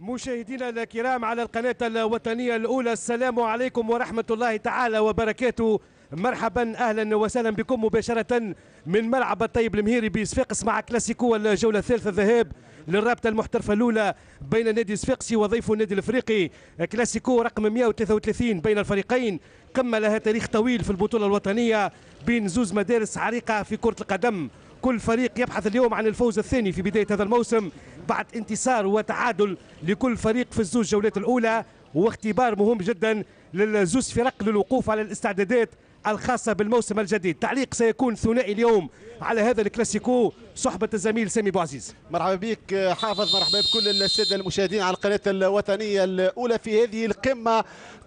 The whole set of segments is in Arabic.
مشاهدينا الكرام على القناة الوطنية الأولى السلام عليكم ورحمة الله تعالى وبركاته مرحبا أهلا وسهلا بكم مباشرة من ملعب الطيب المهيري بصفاقس مع كلاسيكو الجولة الثالثة الذهاب للرابطه المحترفه الاولى بين نادي صفاقسي وضيفه النادي الافريقي كلاسيكو رقم 133 بين الفريقين قمة لها تاريخ طويل في البطوله الوطنيه بين زوز مدارس عريقه في كره القدم كل فريق يبحث اليوم عن الفوز الثاني في بداية هذا الموسم بعد انتصار وتعادل لكل فريق في الزوج جولات الأولى واختبار مهم جدا للزوز فرق للوقوف على الاستعدادات الخاصة بالموسم الجديد تعليق سيكون ثنائي اليوم على هذا الكلاسيكو صحبة الزميل سامي بوعزيز مرحبا بك حافظ مرحبا بكل السادة المشاهدين على القناة الوطنية الأولى في هذه القمة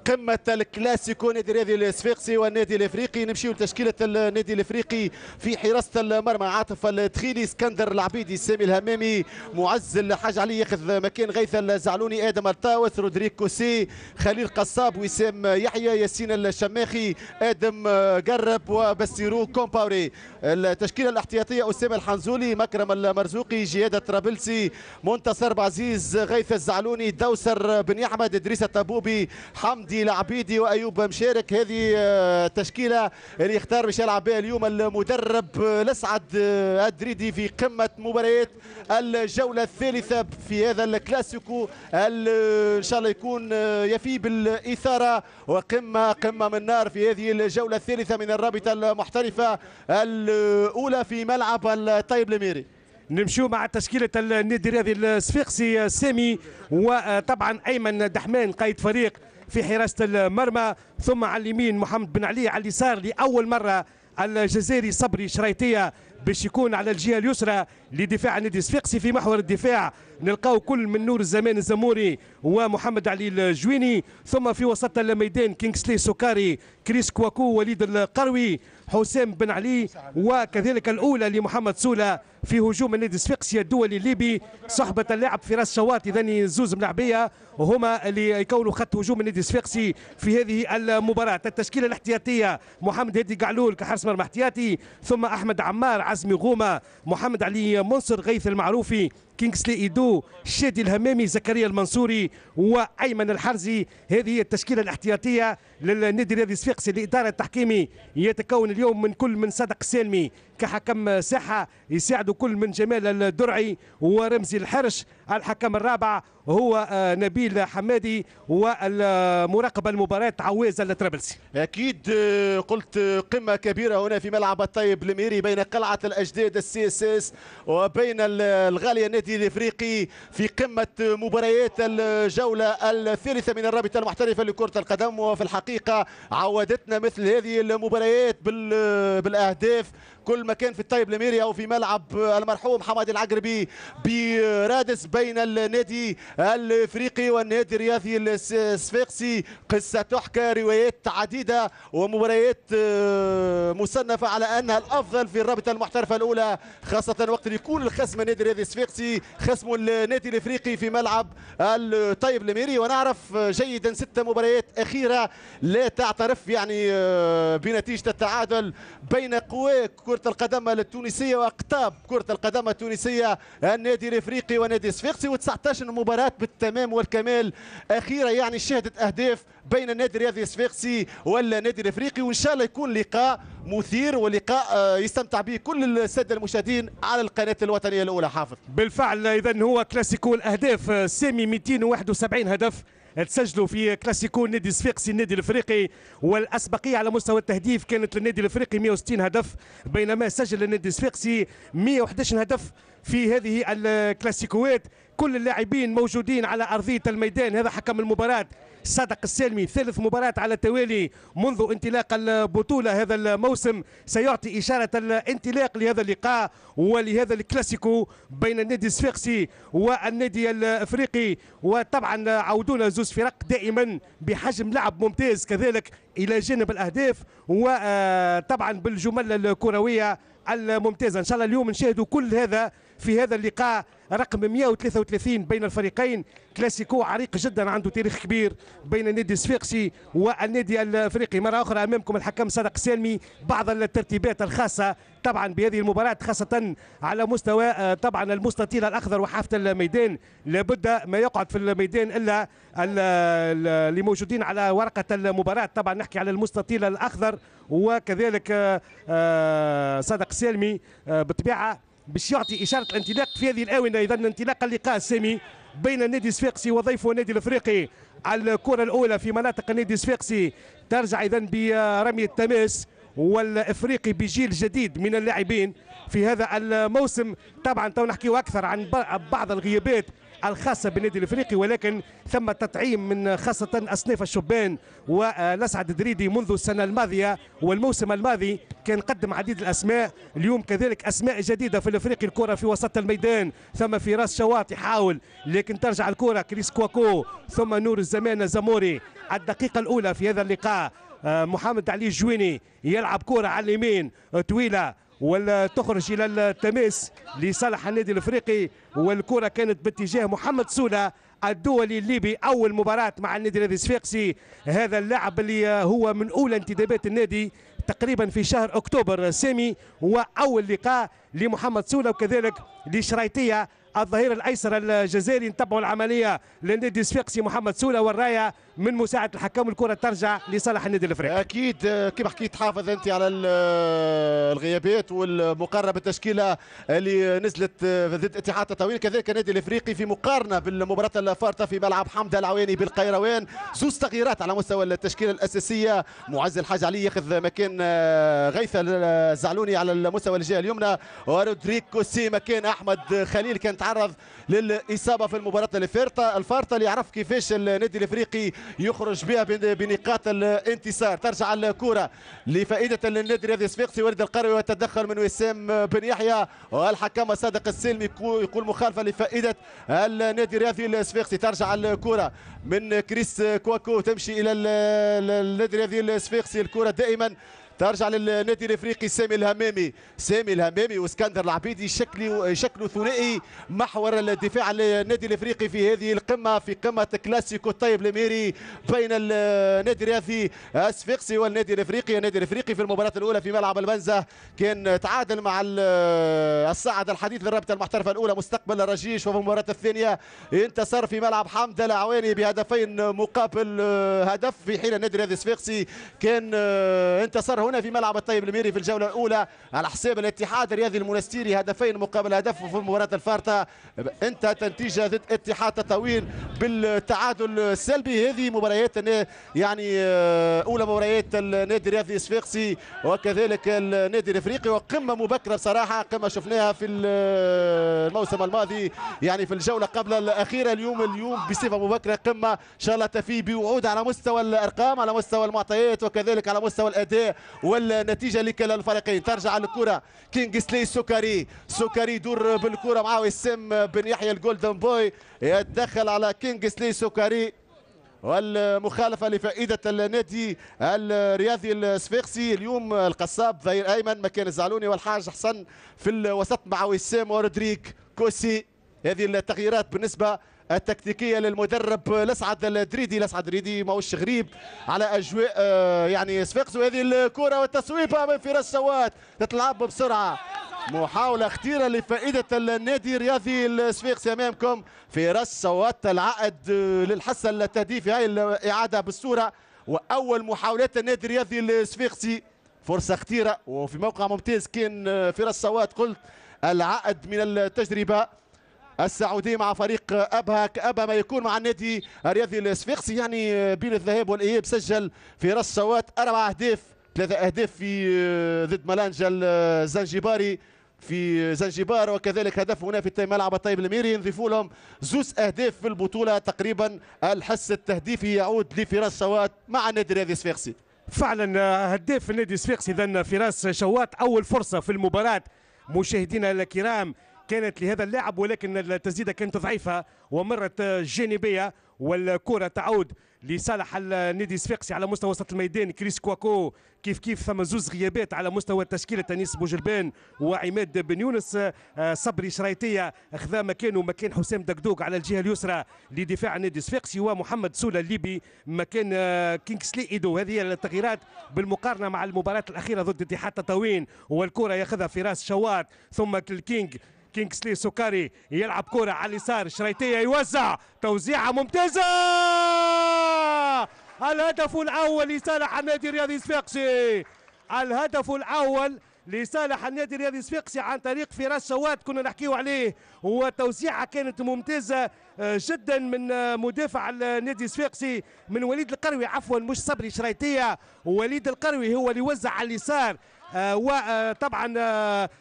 قمه الكلاسيكو نادي الرياضي الصفاقسي والنادي الافريقي نمشيو لتشكيله النادي الافريقي في حراسه المرمى عاطف التخيلي اسكندر العبيدي سامي الهمامي معز الحاج علي ياخذ مكان غيث الزعلوني ادم الطاوس رودريك كوسي خليل قصاب وسام يحيى ياسين الشماخي ادم قرب وبسيرو كومباوري التشكيله الاحتياطيه اسامه الحنزولي مكرم المرزوقي جهاد الطرابلسي منتصر بعزيز غيث الزعلوني دوسر بن احمد ادريس الطبوبي حمدي مهدي العبيدي وايوب مشارك هذه التشكيله آه، اللي يختار باش يلعب بها اليوم المدرب آه، لسعد الدريدي آه، في قمه مباريات الجوله الثالثه في هذا الكلاسيكو ان شاء الله يكون يفي بالاثاره وقمه قمه من نار في هذه الجوله الثالثه من الرابطه المحترفه الاولى في ملعب الطيب الميري نمشيو مع تشكيلة النادي الرياضي الصفاقسي سامي وطبعا أيمن دحمان قائد فريق في حراسة المرمى ثم على اليمين محمد بن علي على اليسار لأول مرة الجزائري صبري شريطية باش يكون على الجهه اليسرى لدفاع نادي الصفاقسي في محور الدفاع نلقاو كل من نور الزمان الزموري ومحمد علي الجويني ثم في وسط الميدان كينغسلي سوكاري كريس كواكو وليد القروي حسام بن علي وكذلك الاولى لمحمد سوله في هجوم النادي الصفاقسي الدولي الليبي صحبه اللاعب فراس شواط اذا زوز ملعبيه هما اللي يكونوا خط هجوم النادي الصفاقسي في هذه المباراه التشكيله الاحتياطيه محمد هادي قعلول كحارس مرمى احتياطي ثم احمد عمار عزمي غومة محمد علي منصر غيث المعروفي كينغسلي ايدو شادي الهمامي زكريا المنصوري وايمن الحرزي هذه هي التشكيله الاحتياطيه للنادي الرياضي الصفاقسي الاداره التحكيمي يتكون اليوم من كل من صدق السالمي كحكم ساحه يساعد كل من جمال الدرعي ورمزي الحرش الحكم الرابع هو آه، نبيل حمادي والمراقب المباراة عواز الطرابلسي أكيد آه، قلت آه، قمة كبيرة هنا في ملعب الطيب لميري بين قلعة الأجداد السي اس اس وبين الغالية نادي الاتحاد الافريقي في قمه مباريات الجوله الثالثه من الرابطه المحترفه لكره القدم وفي الحقيقه عودتنا مثل هذه المباريات بالاهداف كل ما كان في الطيب لميريا وفي ملعب المرحوم حمد العقربي برادس بين النادي الافريقي والنادي الرياضي الصفاقسي قصه تحكى روايات عديده ومباريات آه، مصنفه على انها الافضل في الرابطه المحترفه الاولى خاصه وقت اللي يكون الخصم النادي الرياضي الصفاقسي خصم النادي الافريقي في ملعب الطيب لميري ونعرف آه، جيدا ست مباريات اخيره لا تعترف يعني آه، بنتيجه التعادل بين قوى كره كرة القدم التونسية وأقطاب كرة القدم التونسية النادي الإفريقي ونادي الصفاقسي و19 مباراة بالتمام والكمال أخيرة يعني شهدت أهداف بين النادي الرياضي الصفاقسي والنادي الإفريقي وإن شاء الله يكون لقاء مثير ولقاء آه، يستمتع به كل الساده المشاهدين على القناه الوطنيه الاولى حافظ بالفعل اذا هو كلاسيكو الاهداف آه، سامي 271 هدف تسجلوا في كلاسيكو نادي صفاقسي النادي الافريقي والاسبقيه على مستوى التهديف كانت للنادي الافريقي 160 هدف بينما سجل النادي الصفاقسي 111 هدف في هذه الكلاسيكوات كل اللاعبين موجودين على ارضيه الميدان هذا حكم المباراه صادق السالمي ثالث مباراة على التوالي منذ انطلاق البطولة هذا الموسم سيعطي إشارة الانطلاق لهذا اللقاء ولهذا الكلاسيكو بين النادي الصفاقسي والنادي الأفريقي وطبعا عودونا زوز فرق دائما بحجم لعب ممتاز كذلك إلى جانب الأهداف وطبعا بالجمل الكروية الممتازة إن شاء الله اليوم نشاهدوا كل هذا في هذا اللقاء رقم 133 بين الفريقين كلاسيكو عريق جدا عنده تاريخ كبير بين النادي الصفاقسي والنادي الافريقي مره اخرى امامكم الحكم صادق سالمي بعض الترتيبات الخاصه طبعا بهذه المباراه خاصه على مستوى آه، طبعا المستطيل الاخضر وحافه الميدان لابد ما يقعد في الميدان الا اللي موجودين على ورقه المباراه طبعا نحكي على المستطيل الاخضر وكذلك آه، آه، صادق سالمي بطبيعه باش يعطي اشاره الانطلاق في هذه الاونه اذا انطلاق اللقاء السامي بين النادي الصفاقسي وضيفه النادي الافريقي على الكره الاولى في مناطق النادي الصفاقسي ترجع اذا برمي التماس والافريقي بجيل جديد من اللاعبين في هذا الموسم طبعا تو نحكيو اكثر عن بعض الغيابات الخاصة بالنادي الإفريقي ولكن ثم تطعيم من خاصة أصناف الشبان ولسعد دريدي منذ السنة الماضية والموسم الماضي كان قدم عديد الأسماء اليوم كذلك أسماء جديدة في الإفريقي الكرة في وسط الميدان ثم في راس شواط يحاول لكن ترجع الكرة كريس كواكو ثم نور الزمان الزموري الدقيقة الأولى في هذا اللقاء آه، محمد علي الجويني يلعب كرة على اليمين طويلة ولا تخرج الى التماس لصالح النادي الافريقي والكره كانت باتجاه محمد سوله الدولي الليبي اول مباراه مع النادي الذي الصفاقسي هذا اللاعب اللي هو من اولى انتدابات النادي تقريبا في شهر اكتوبر سامي واول لقاء لمحمد سوله وكذلك لشريطيه الظهير الايسر الجزائري نتبعوا العمليه للنادي الصفاقسي محمد سوله والرايه من مساعد الحكام الكره ترجع لصالح النادي الافريقي اكيد آه، كما حكيت حافظ انت على آه، الغيابات والمقارنه بالتشكيله اللي نزلت آه، ضد اتحاد التطوير كذلك النادي الافريقي في مقارنه بالمباراه الفارطه في ملعب حمدة العواني بالقيروان زوز تغييرات على مستوى التشكيله الاساسيه معز الحاج علي ياخذ مكان غيث الزعلوني على المستوى الجهه اليمنى ورودريكو سي مكان احمد خليل كان تعرض للاصابه في المباراه الفارطه الفارطه اللي يعرف كيفاش النادي الافريقي يخرج بها بنقاط الانتصار ترجع الكره لفائده النادي الرياضي الصفاقسي ورد القروي والتدخل من وسام بن يحيى والحكم صادق السلمي يقول مخالفه لفائده النادي الرياضي الصفاقسي ترجع الكره من كريس كواكو تمشي الى النادي الرياضي الصفاقسي الكره دائما ترجع للنادي الافريقي سامي الهمامي سامي الهمامي واسكندر العبيدي يشكلوا شكلوا ثنائي محور الدفاع للنادي الافريقي في هذه القمه في قمه كلاسيكو الطيب لميري بين النادي الرياضي اسفيقسي والنادي الافريقي النادي الافريقي في المباراه الاولى في ملعب البنزه كان تعادل مع الصاعد الحديث للرابطه المحترفه الاولى مستقبل الرجيش وفي المباراه الثانيه انتصر في ملعب حمد العواني بهدفين مقابل هدف في حين النادي الرياضي اسفيقسي كان انتصر هنا في ملعب الطيب الميري في الجولة الأولى على حساب الاتحاد الرياضي المنستيري هدفين مقابل هدف في المباراة الفارطة انت تنتيجة ضد اتحاد تطاوين بالتعادل السلبي هذه مباريات يعني آه، أولى مباريات النادي الرياضي الصفاقسي وكذلك النادي الإفريقي وقمة مبكرة بصراحة قمة شفناها في آه، الموسم الماضي يعني في الجولة قبل الأخيرة اليوم اليوم بصفة مبكرة قمة إن شاء الله تفي بوعود على مستوى الأرقام على مستوى المعطيات وكذلك على مستوى الأداء والنتيجه لكلا الفريقين ترجع الكره كينغسلي سوكاري سكري سكري يدور بالكره مع وسام بن يحيى الجولدن بوي يتدخل على كينغسلي سوكاري سكري والمخالفة لفائدة النادي الرياضي الصفاقسي اليوم القصاب ظهير أيمن مكان الزعلوني والحاج حسن في الوسط مع وسام ورودريك كوسي هذه التغييرات بالنسبة التكتيكيه للمدرب لسعد الدريدي لسعد الدريدي ماهوش غريب على اجواء آه، يعني صفاقس وهذه الكره والتسويبه من فراس سواد تتلعب بسرعه محاولة خطيرة لفائدة النادي الرياضي الصفاقسي أمامكم في رص سوات العقد للحصة في هاي الإعادة بالصورة وأول محاولات النادي الرياضي الصفاقسي فرصة خطيرة وفي موقع ممتاز كان في رص قلت العقد من التجربة السعودية مع فريق ابها أبا ما يكون مع النادي الرياضي الصفاقسي يعني بين الذهاب والإياب سجل في رأس سوات أربع أهداف ثلاثة أهداف في آه، ضد ملانجا الزنجباري في زنجبار وكذلك هدف هنا في ملعب الطيب الميري ينضيفوا لهم زوز اهداف في البطوله تقريبا الحس التهديفي يعود لفراس شوات مع النادي الرياضي الصفاقسي فعلا آه، هداف النادي الصفاقسي اذا فراس شوات اول فرصه في المباراه مشاهدينا الكرام كانت لهذا اللاعب ولكن التسديده كانت ضعيفه ومرت جانبيه والكره تعود لصالح النادي الصفاقسي على مستوى وسط الميدان كريس كواكو كيف كيف ثم زوز غيابات على مستوى التشكيله تنيس بوجلبان وعماد بن يونس آه، صبري شريطيه اخذا مكانه مكان حسام دقدوق على الجهه اليسرى لدفاع النادي الصفاقسي ومحمد سولا الليبي مكان آه، كينغسلي ايدو هذه التغييرات بالمقارنه مع المباراه الاخيره ضد اتحاد تطاوين والكره ياخذها فراس شوار ثم الكينغ كينغسلي سكاري يلعب كرة على اليسار شريتية يوزع توزيعة ممتازة الهدف الأول لصالح النادي الرياضي صفاقسي الهدف الأول لصالح النادي الرياضي صفاقسي عن طريق فراس شوات كنا نحكيو عليه والتوزيعه كانت ممتازه آه، جدا من آه، مدافع النادي صفاقسي من وليد القروي عفوا مش صبري شريتيه وليد القروي هو اللي وزع على اليسار آه، وطبعا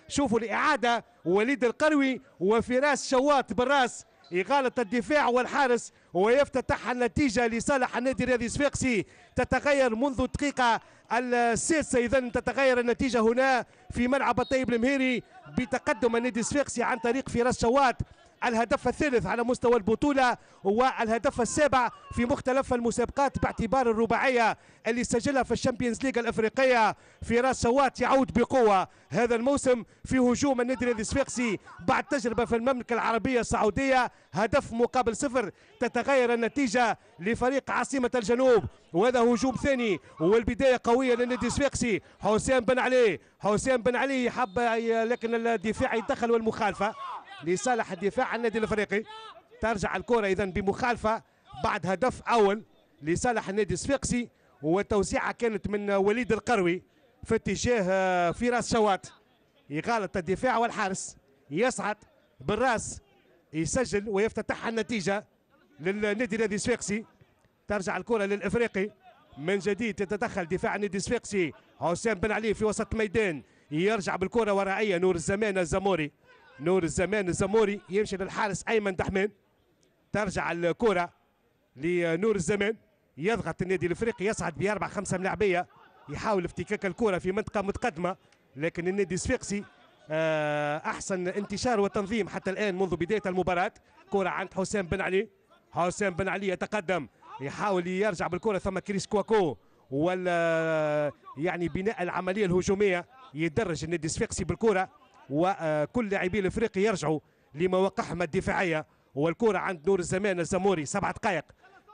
شوفوا الاعاده وليد القروي وفراس شوات بالراس إغالة الدفاع والحارس ويفتتح النتيجة لصالح النادي الرياضي الصفاقسي تتغير منذ الدقيقة السادسة إذا تتغير النتيجة هنا في ملعب الطيب المهيري بتقدم النادي الصفاقسي عن طريق فراس شوات الهدف الثالث على مستوى البطولة والهدف السابع في مختلف المسابقات باعتبار الرباعية اللي سجلها في الشامبيونز ليغ الأفريقية فراس سوات يعود بقوة هذا الموسم في هجوم النادي الاسفيقسي بعد تجربة في المملكة العربية السعودية هدف مقابل صفر تتغير النتيجة لفريق عاصمة الجنوب وهذا هجوم ثاني والبداية قوية للنادي الاسفيقسي حسين بن علي حسين بن علي حب لكن الدفاع يتدخل والمخالفة لصالح الدفاع النادي الافريقي ترجع الكره اذا بمخالفه بعد هدف اول لصالح النادي الصفاقسي والتوزيعه كانت من وليد القروي في اتجاه آه، فراس شوات يغالط الدفاع والحارس يصعد بالراس يسجل ويفتتح النتيجه للنادي النادي الصفاقسي ترجع الكره للافريقي من جديد تتدخل دفاع النادي الصفاقسي حسام بن علي في وسط الميدان يرجع بالكره ورائيه نور الزمان الزموري نور الزمان الزموري يمشي للحارس ايمن دحمان ترجع الكره لنور الزمان يضغط النادي الافريقي يصعد باربع خمسه ملاعبيه يحاول افتكاك الكره في منطقه متقدمه لكن النادي الصفاقسي آه، احسن انتشار وتنظيم حتى الان منذ بدايه المباراه كره عند حسام بن علي حسام بن علي يتقدم يحاول يرجع بالكره ثم كريس كواكو ولا آه، يعني بناء العمليه الهجوميه يدرج النادي الصفاقسي بالكره وكل لاعبي الافريقي يرجعوا لمواقعهم الدفاعيه والكره عند نور الزمان الزموري سبع دقائق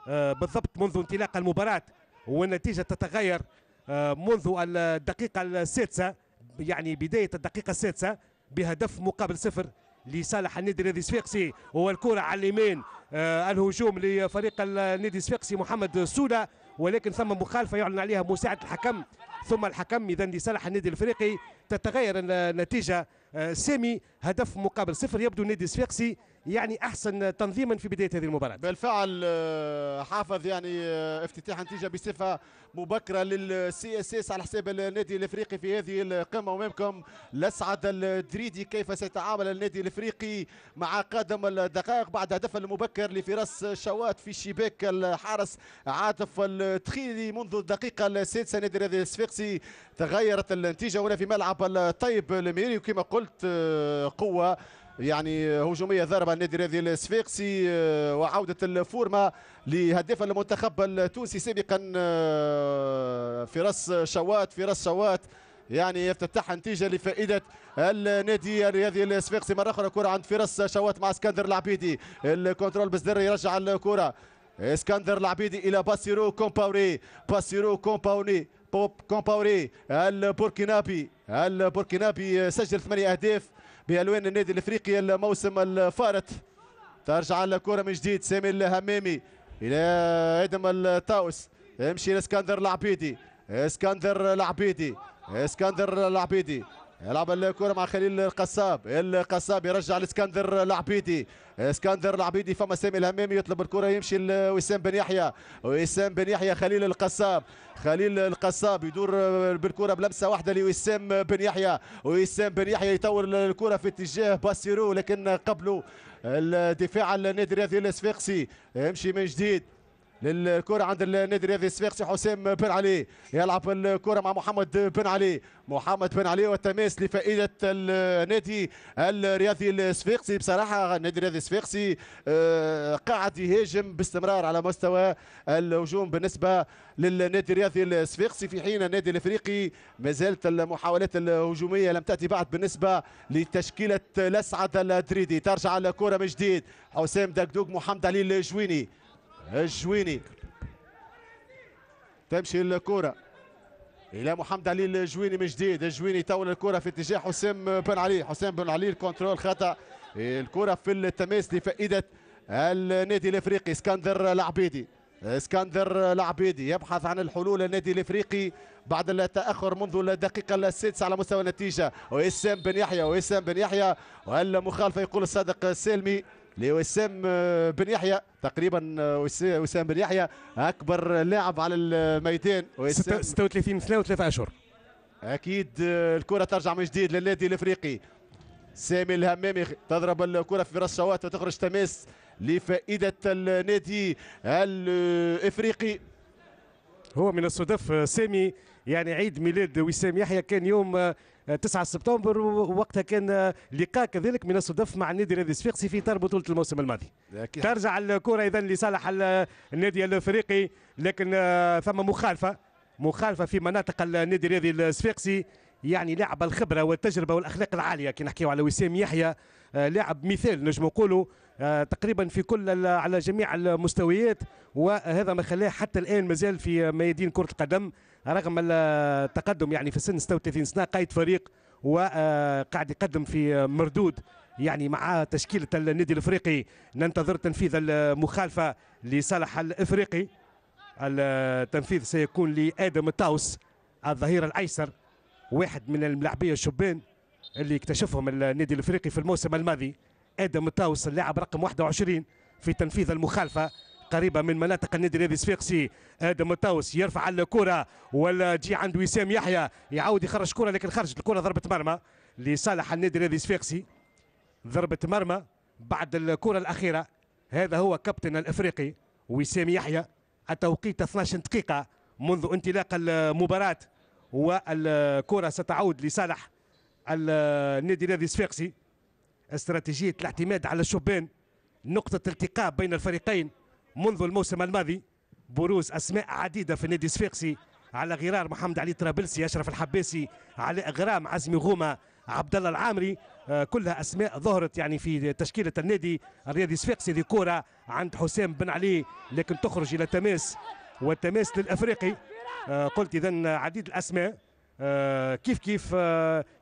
آه، بالضبط منذ انطلاق المباراه والنتيجه تتغير آه، منذ الدقيقه السادسه يعني بدايه الدقيقه السادسه بهدف مقابل صفر لصالح النادي النادي الصفاقسي والكره على اليمين آه، الهجوم لفريق النادي الصفاقسي محمد سودا ولكن ثم مخالفه يعلن عليها مساعد الحكم ثم الحكم اذا لصالح النادي الافريقي تتغير النتيجه آه، سامي هدف مقابل صفر يبدو نادي صفاقسي يعني احسن تنظيما في بدايه هذه المباراه بالفعل آه، حافظ يعني آه، افتتاح النتيجه بصفه مبكره للسي اس اس على حساب النادي الافريقي في هذه القمه امامكم لسعد الدريدي كيف سيتعامل النادي الافريقي مع قادم الدقائق بعد هدف المبكر لفراس شوات في شباك الحارس عاطف التخيلي منذ الدقيقه السادسه نادي الرياضي الصفاقسي تغيرت النتيجه هنا في ملعب الطيب الميري وكما قلت آه، قوه يعني هجوميه ضربه النادي الرياضي الصفاقسي آه، وعوده الفورما لهداف المنتخب التونسي سابقا آه، فراس شوات فراس شوات يعني يفتتح نتيجة لفائدة النادي الرياضي الصفاقسي مرة أخرى كرة عند فراس شوات مع اسكندر العبيدي الكنترول بزدر يرجع الكرة اسكندر العبيدي إلى باسيرو كومباوري باسيرو كومباوري كومباوري البوركينابي البوركينابي سجل ثمانية أهداف بالوان النادي الافريقي الموسم الفارط ترجع الكره من جديد سامي الهمامي الى ادم الطاوس يمشي لاسكندر العبيدي اسكندر العبيدي اسكندر العبيدي يلعب الكرة مع خليل القصاب القصاب يرجع لاسكندر العبيدي اسكندر العبيدي فما سامي الهمامي يطلب الكرة يمشي لوسام بن يحيى وسام بن يحيى خليل القصاب خليل القصاب يدور بالكرة بلمسة واحدة لوسام بن يحيى وسام بن يحيى يطور الكرة في اتجاه باسيرو لكن قبله الدفاع النادي الرياضي الصفاقسي يمشي من جديد للكرة عند النادي الرياضي الصفاقسي حسام بن علي يلعب الكرة مع محمد بن علي محمد بن علي والتماس لفائدة النادي الرياضي الصفاقسي بصراحة النادي الرياضي الصفاقسي آه، قاعد يهاجم باستمرار على مستوى الهجوم بالنسبة للنادي الرياضي الصفاقسي في حين النادي الافريقي ما زالت المحاولات الهجومية لم تأتي بعد بالنسبة لتشكيلة الأسعد الدريدي ترجع الكرة من جديد حسام دقدوق محمد علي الجويني الجويني تمشي الكره الى محمد علي الجويني من جديد الجويني تولى الكره في اتجاه حسام بن علي حسام بن علي الكنترول خطا الكره في التماس لفائده النادي الافريقي اسكندر العبيدي اسكندر العبيدي يبحث عن الحلول النادي الافريقي بعد التاخر منذ الدقيقه السادسه على مستوى النتيجه واسام بن يحيى واسام بن يحيى والمخالفه يقول الصادق السلمي لوسام آه، بن يحيى تقريبا آه، وسام بن يحيى اكبر لاعب على الميدان 36 سنه وثلاثة اشهر اكيد آه، الكره ترجع من جديد للنادي الافريقي سامي الهمامي تضرب الكره في راس شوات وتخرج تماس لفائده النادي الافريقي هو من الصدف سامي يعني عيد ميلاد وسام يحيى كان يوم 9 سبتمبر وقتها كان لقاء كذلك من الصدف مع النادي الرياضي الصفاقسي في اطار بطوله الموسم الماضي ترجع الكره اذا لصالح النادي الافريقي لكن آه، ثم مخالفه مخالفه في مناطق النادي الرياضي الصفاقسي يعني لاعب الخبره والتجربه والاخلاق العاليه كي نحكيو على وسام يحيى آه، لاعب مثال نجم نقولوا آه، تقريبا في كل على جميع المستويات وهذا ما خلاه حتى الان مازال في ميادين كره القدم رغم التقدم يعني في سن 36 سنه قائد فريق وقاعد يقدم في مردود يعني مع تشكيلة النادي الافريقي ننتظر تنفيذ المخالفة لصالح الافريقي التنفيذ سيكون لادم التاوس الظهير الايسر واحد من الملاعبية الشبان اللي اكتشفهم النادي الافريقي في الموسم الماضي ادم التاوس اللاعب رقم 21 في تنفيذ المخالفة قريبه من مناطق النادي الرياضي الصفاقسي ادم الطاوس يرفع الكره ولا تجي عند وسام يحيى يعاود يخرج كره لكن خرجت الكره ضربه مرمى لصالح النادي الرياضي الصفاقسي ضربه مرمى بعد الكره الاخيره هذا هو كابتن الافريقي وسام يحيى التوقيت 12 دقيقه منذ انطلاق المباراه والكره ستعود لصالح النادي الرياضي الصفاقسي استراتيجيه الاعتماد على الشبان نقطه التقاء بين الفريقين منذ الموسم الماضي بروز أسماء عديدة في النادي الصفاقسي على غرار محمد علي طرابلسي أشرف الحباسي على إغرام عزمي غومة عبد الله العامري آه، كلها اسماء ظهرت يعني في تشكيله النادي الرياضي الصفاقسي ذي كوره عند حسام بن علي لكن تخرج الى تماس والتماس للافريقي آه، قلت اذا عديد الاسماء آه، كيف كيف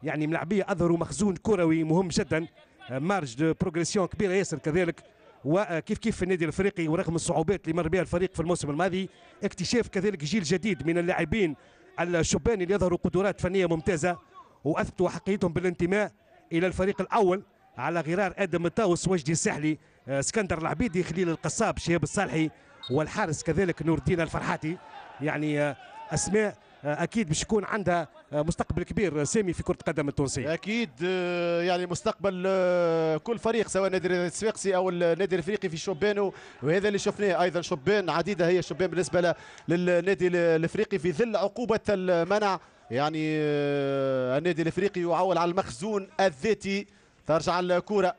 يعني ملاعبيه اظهروا مخزون كروي مهم جدا مارج دو بروغريسيون كبيره ياسر كذلك وكيف كيف النادي الافريقي ورغم الصعوبات اللي مر بها الفريق في الموسم الماضي اكتشاف كذلك جيل جديد من اللاعبين الشبان اللي يظهروا قدرات فنيه ممتازه واثبتوا حقيتهم بالانتماء الى الفريق الاول على غرار ادم الطاوس وجدي السحلي اسكندر آه، العبيدي خليل القصاب شهاب الصالحي والحارس كذلك نور الدين الفرحاتي يعني آه، اسماء آه، اكيد باش يكون عندها آه، مستقبل كبير آه، سامي في كره القدم التونسيه اكيد يعني مستقبل كل فريق سواء نادي السويقسي او النادي الافريقي في شبانه وهذا اللي شفناه ايضا شبان عديده هي شبان بالنسبه للنادي الافريقي في ظل عقوبه المنع يعني النادي الافريقي يعول على المخزون الذاتي ترجع الكره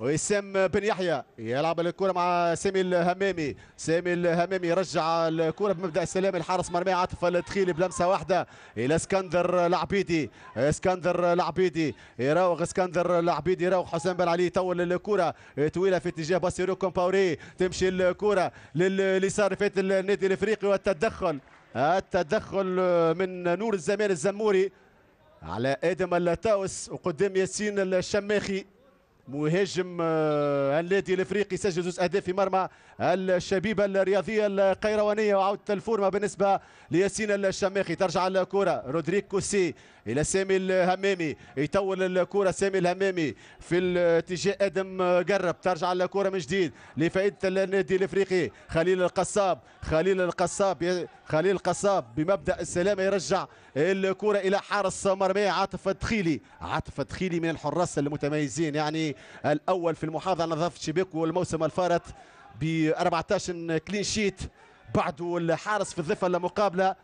وسام بن يحيى يلعب الكره مع سامي الهمامي سامي الهمامي رجع الكره بمبدا السلام الحارس مرمى عاطف التخيلي بلمسه واحده الى اسكندر العبيدي اسكندر العبيدي يراوغ اسكندر العبيدي يراوغ حسام بن علي يطول الكره طويله في اتجاه باسيرو كومباوري تمشي الكره لليسار فات النادي الافريقي والتدخل التدخل من نور الزمان الزموري على ادم اللاطاوس وقدام ياسين الشماخي مهاجم آه، النادي الافريقي سجل زوج اهداف في مرمى الشبيبه الرياضيه القيروانيه وعوده الفورمه بالنسبه لياسين الشماخي ترجع الكره رودريك كوسي الى سامي الهمامي يطول الكره سامي الهمامي في اتجاه ادم قرب ترجع الكره من جديد لفائده النادي الافريقي خليل القصاب خليل القصاب خليل القصاب بمبدا السلامه يرجع الكره الى حارس مرمى عاطف الدخيلي عاطف الدخيلي من الحراس المتميزين يعني الاول في المحافظه على نظافه الشباك والموسم الفارط ب 14 كلين شيت بعده الحارس في الضفه المقابله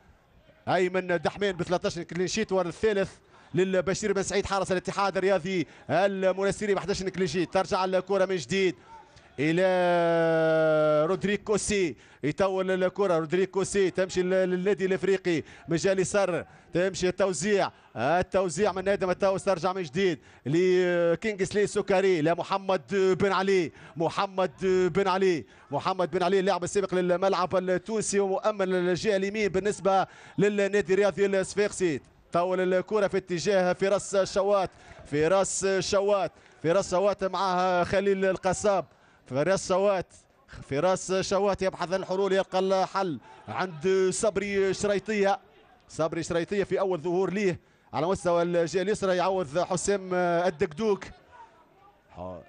ايمن دحمين ب 13 كلين شيت والثالث للبشير بن سعيد حارس الاتحاد الرياضي المنسيري ب 11 كلين شيت ترجع الكره من جديد الى رودريك كوسي يطول الكره رودريك كوسي تمشي للنادي الافريقي مجال يسر تمشي التوزيع التوزيع من ادم التوس ترجع من جديد لكينغسلي سوكاري لمحمد بن علي محمد بن علي محمد بن علي اللاعب السابق للملعب التونسي ومؤمن للجهه اليمين بالنسبه للنادي الرياضي الصفاقسي طول الكره في اتجاه فراس شوات فراس شوات فراس شوات معها خليل القصاب فراس شوات فراس شوات يبحث عن الحلول يلقى الحل عند صبري شريطيه صبري شريطيه في اول ظهور ليه على مستوى الجهه اليسرى يعوض حسام الدكدوك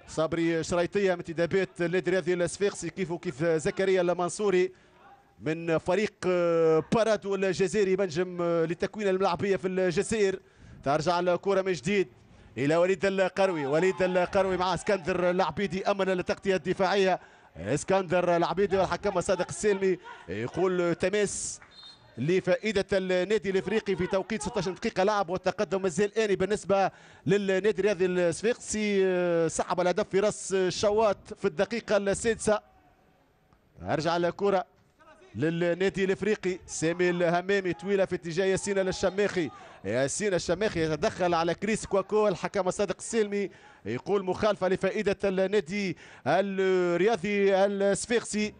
صبري شريطيه من انتدابات النادي الرياضي الصفاقسي كيف وكيف زكريا المنصوري من فريق بارادو الجزائري منجم لتكوين الملعبيه في الجزائر ترجع الكره من جديد الى وليد القروي وليد القروي مع اسكندر العبيدي امل للتغطيه الدفاعيه اسكندر العبيدي والحكم صادق السلمي يقول تماس لفائدة النادي الافريقي في توقيت 16 دقيقة لعب والتقدم مازال آني بالنسبة للنادي الرياضي الصفاقسي سحب الهدف في راس الشواط في الدقيقة السادسة ارجع الكرة للنادي الافريقي سامي الهمامي طويلة في اتجاه ياسين الشماخي ياسين الشماخي يتدخل على كريس كواكو الحكم صادق السلمي يقول مخالفة لفائدة النادي الرياضي السفيقسي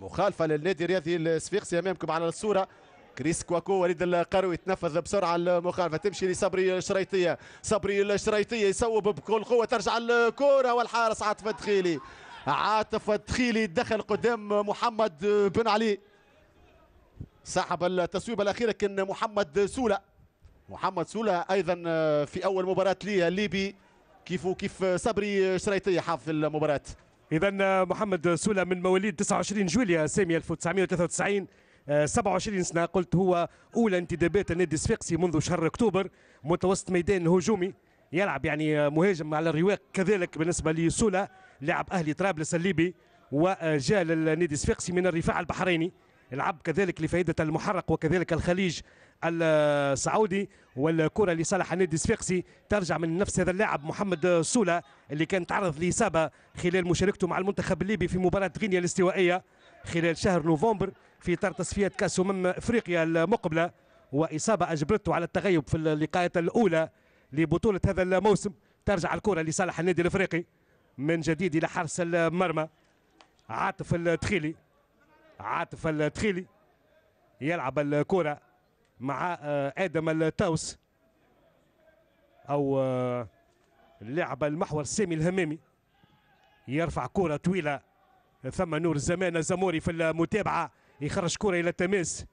مخالفة للنادي الرياضي السفيقسي أمامكم على الصورة كريس كواكو وليد القروي تنفذ بسرعه المخالفه تمشي لصبري الشريطيه صبري الشريطيه يصوب بكل قوه ترجع الكره والحارس عاطف الدخيلي عاطف الدخيلي دخل قدام محمد بن علي صاحب التصويب الاخير كان محمد سوله محمد سولا ايضا آه، في اول مباراه لي الليبي كيف كيف آه، صبري آه، شريطيه حافظ المباراه اذا محمد سولا من مواليد 29 جوليا سامي 1993 27 سنه قلت هو اولى انتدابات النادي الصفاقسي منذ شهر اكتوبر متوسط ميدان هجومي يلعب يعني مهاجم على الرواق كذلك بالنسبه لسولا لاعب اهلي طرابلس الليبي وجاء للنادي الصفاقسي من الرفاع البحريني لعب كذلك لفائده المحرق وكذلك الخليج السعودي والكرة لصالح النادي الصفاقسي ترجع من نفس هذا اللاعب محمد سولا اللي كان تعرض لإصابة خلال مشاركته مع المنتخب الليبي في مباراة غينيا الاستوائية خلال شهر نوفمبر في إطار تصفيات كأس أمم أفريقيا المقبلة وإصابة أجبرته على التغيب في اللقاءات الأولى لبطولة هذا الموسم ترجع الكرة لصالح النادي الأفريقي من جديد إلى حارس المرمى عاطف التخيلي عاطف التخيلي يلعب الكرة مع آه، ادم التوس او آه، اللاعب المحور سامي الهمامي يرفع كره طويله ثم نور زمان الزموري في المتابعه يخرج كره الى التماس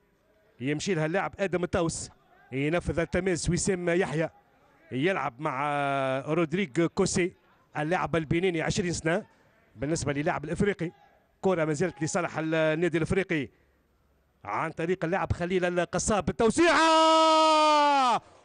يمشي لها اللاعب ادم التوس ينفذ التماس وسام يحيى يلعب مع آه، رودريغ كوسي اللاعب البنيني 20 سنه بالنسبه للاعب الافريقي كره ما زالت لصالح النادي الافريقي عن طريق اللاعب خليل القصاب بالتوسيعة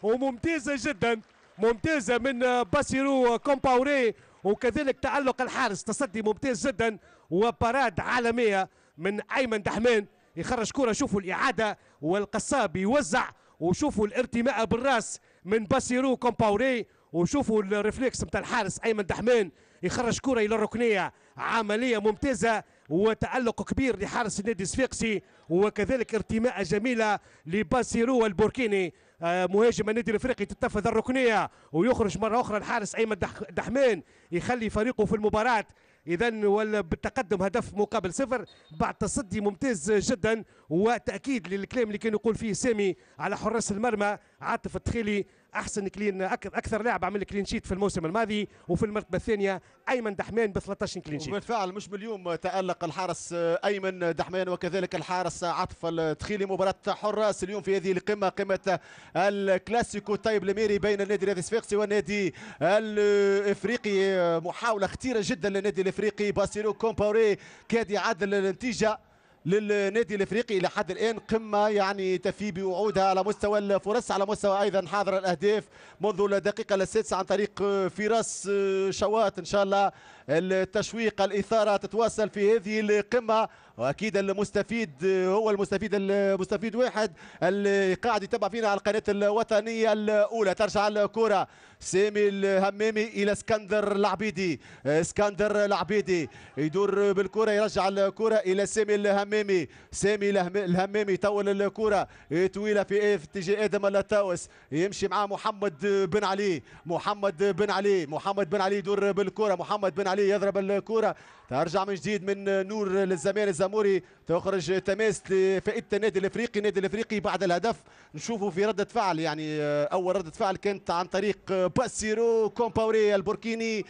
وممتازة جدا ممتازة من باسيرو كومباوري وكذلك تألق الحارس تصدي ممتاز جدا وباراد عالمية من أيمن دحمان يخرج كرة شوفوا الإعادة والقصاب يوزع وشوفوا الارتماء بالراس من باسيرو كومباوري وشوفوا الرفليكس نتاع الحارس أيمن دحمان يخرج كرة إلى الركنية عملية ممتازة وتألق كبير لحارس النادي الصفاقسي وكذلك ارتماء جميلة لباسيرو البوركيني آه، مهاجم النادي الافريقي تتفذ الركنيه ويخرج مره اخرى الحارس ايمن دحمان يخلي فريقه في المباراه اذا ولا بالتقدم هدف مقابل صفر بعد تصدي ممتاز جدا وتاكيد للكلام اللي كان يقول فيه سامي على حراس المرمى عاطف التخيلي احسن كلين اكثر لاعب عمل كلين شيت في الموسم الماضي وفي المرتبه الثانيه ايمن دحمان ب 13 كلين شيت وبالفعل مش من اليوم تالق الحارس ايمن دحمان وكذلك الحارس عطف التخيلي مباراه حراس اليوم في هذه القمه قمه الكلاسيكو طيب لميري بين النادي الرياضي الصفاقسي والنادي الافريقي محاوله خطيره جدا للنادي الافريقي باسيرو كومباوري كاد يعادل النتيجه للنادي الافريقي الى حد الان قمه يعني تفي بوعودها على مستوى الفرص على مستوى ايضا حاضر الاهداف منذ الدقيقه السادسه عن طريق فراس شوات ان شاء الله التشويق الإثارة تتواصل في هذه القمة واكيد المستفيد هو المستفيد المستفيد واحد اللي قاعد يتبع فينا على القناه الوطنيه الاولى ترجع الكره سامي الهمامي الى اسكندر العبيدي اسكندر العبيدي يدور بالكره يرجع الكره الى سامي الهمامي سامي الهمامي يطول الكره طويله في إيه، اتجاه ادم الطاوس يمشي مع محمد بن علي محمد بن علي محمد بن علي يدور بالكره محمد بن علي عليه يضرب الكره ترجع من جديد من نور للزمان الزموري تخرج تماس لفائده النادي الافريقي النادي الافريقي بعد الهدف نشوفه في رده فعل يعني اول رده فعل كانت عن طريق باسيرو كومباوري البوركيني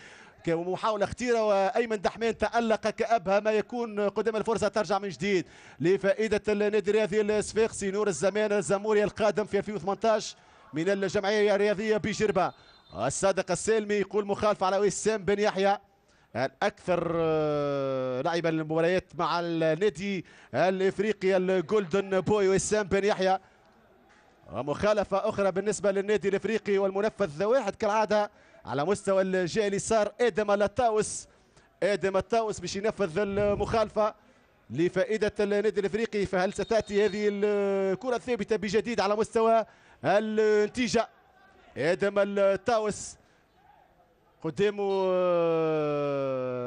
محاولة خطيرة وأيمن دحمان تألق كأبهى ما يكون قدام الفرصة ترجع من جديد لفائدة النادي الرياضي الصفاقسي نور الزمان الزموري القادم في 2018 من الجمعية الرياضية بجربة الصادق السالمي يقول مخالفة على وسام بن يحيى الاكثر آه، لعبا المباريات مع النادي الافريقي الجولدن بوي وسام بن يحيى ومخالفة أخرى بالنسبة للنادي الإفريقي والمنفذ واحد كالعادة على مستوى الجهة اليسار آدم الطاوس آدم الطاوس باش ينفذ المخالفة لفائدة النادي الإفريقي فهل ستأتي هذه الكرة الثابتة بجديد على مستوى النتيجة آدم الطاوس قدامه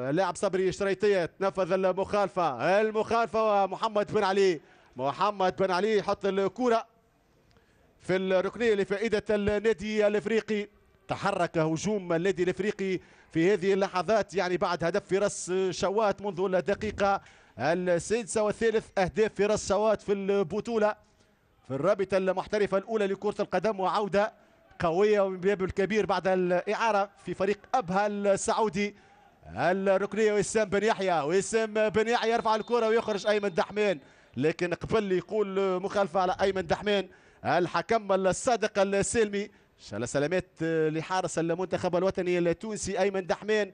اللاعب صبري شريطية تنفذ المخالفة المخالفة محمد بن علي محمد بن علي يحط الكرة في الركنية لفائدة النادي الافريقي تحرك هجوم النادي الافريقي في هذه اللحظات يعني بعد هدف في راس شوات منذ الدقيقة السادسة والثالث أهداف في راس شوات في البطولة في الرابطة المحترفة الأولى لكرة القدم وعودة قوية ومبابي الكبير بعد الإعارة في فريق أبها السعودي الركنية وسام بن يحيى وسام بن يحيى يرفع الكرة ويخرج أيمن دحمان لكن قبل يقول مخالفة على أيمن دحمان الحكم الصادق السلمي شال سلامات لحارس المنتخب الوطني التونسي أيمن دحمان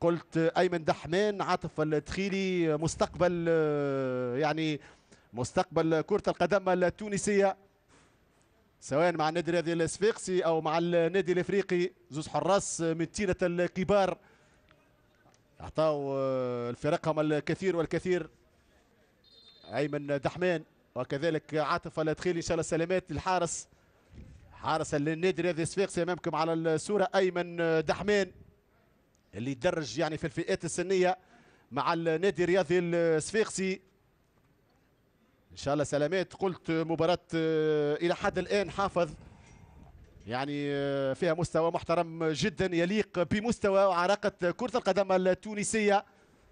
قلت أيمن دحمان عاطف الدخيلي مستقبل يعني مستقبل كرة القدم التونسية سواء مع النادي الرياضي الاسفيقسي او مع النادي الافريقي زوز حراس من تيرة الكبار اعطاو آه، الفرقهم الكثير والكثير ايمن دحمان وكذلك عاطف الادخيلي ان شاء الله سلامات للحارس حارس النادي الرياضي الصفاقسي امامكم على الصوره ايمن دحمان اللي درج يعني في الفئات السنيه مع النادي الرياضي الصفاقسي ان شاء الله سلامات قلت مباراه آه، الى حد الان حافظ يعني آه، فيها مستوى محترم جدا يليق بمستوى وعراقه كره القدم التونسيه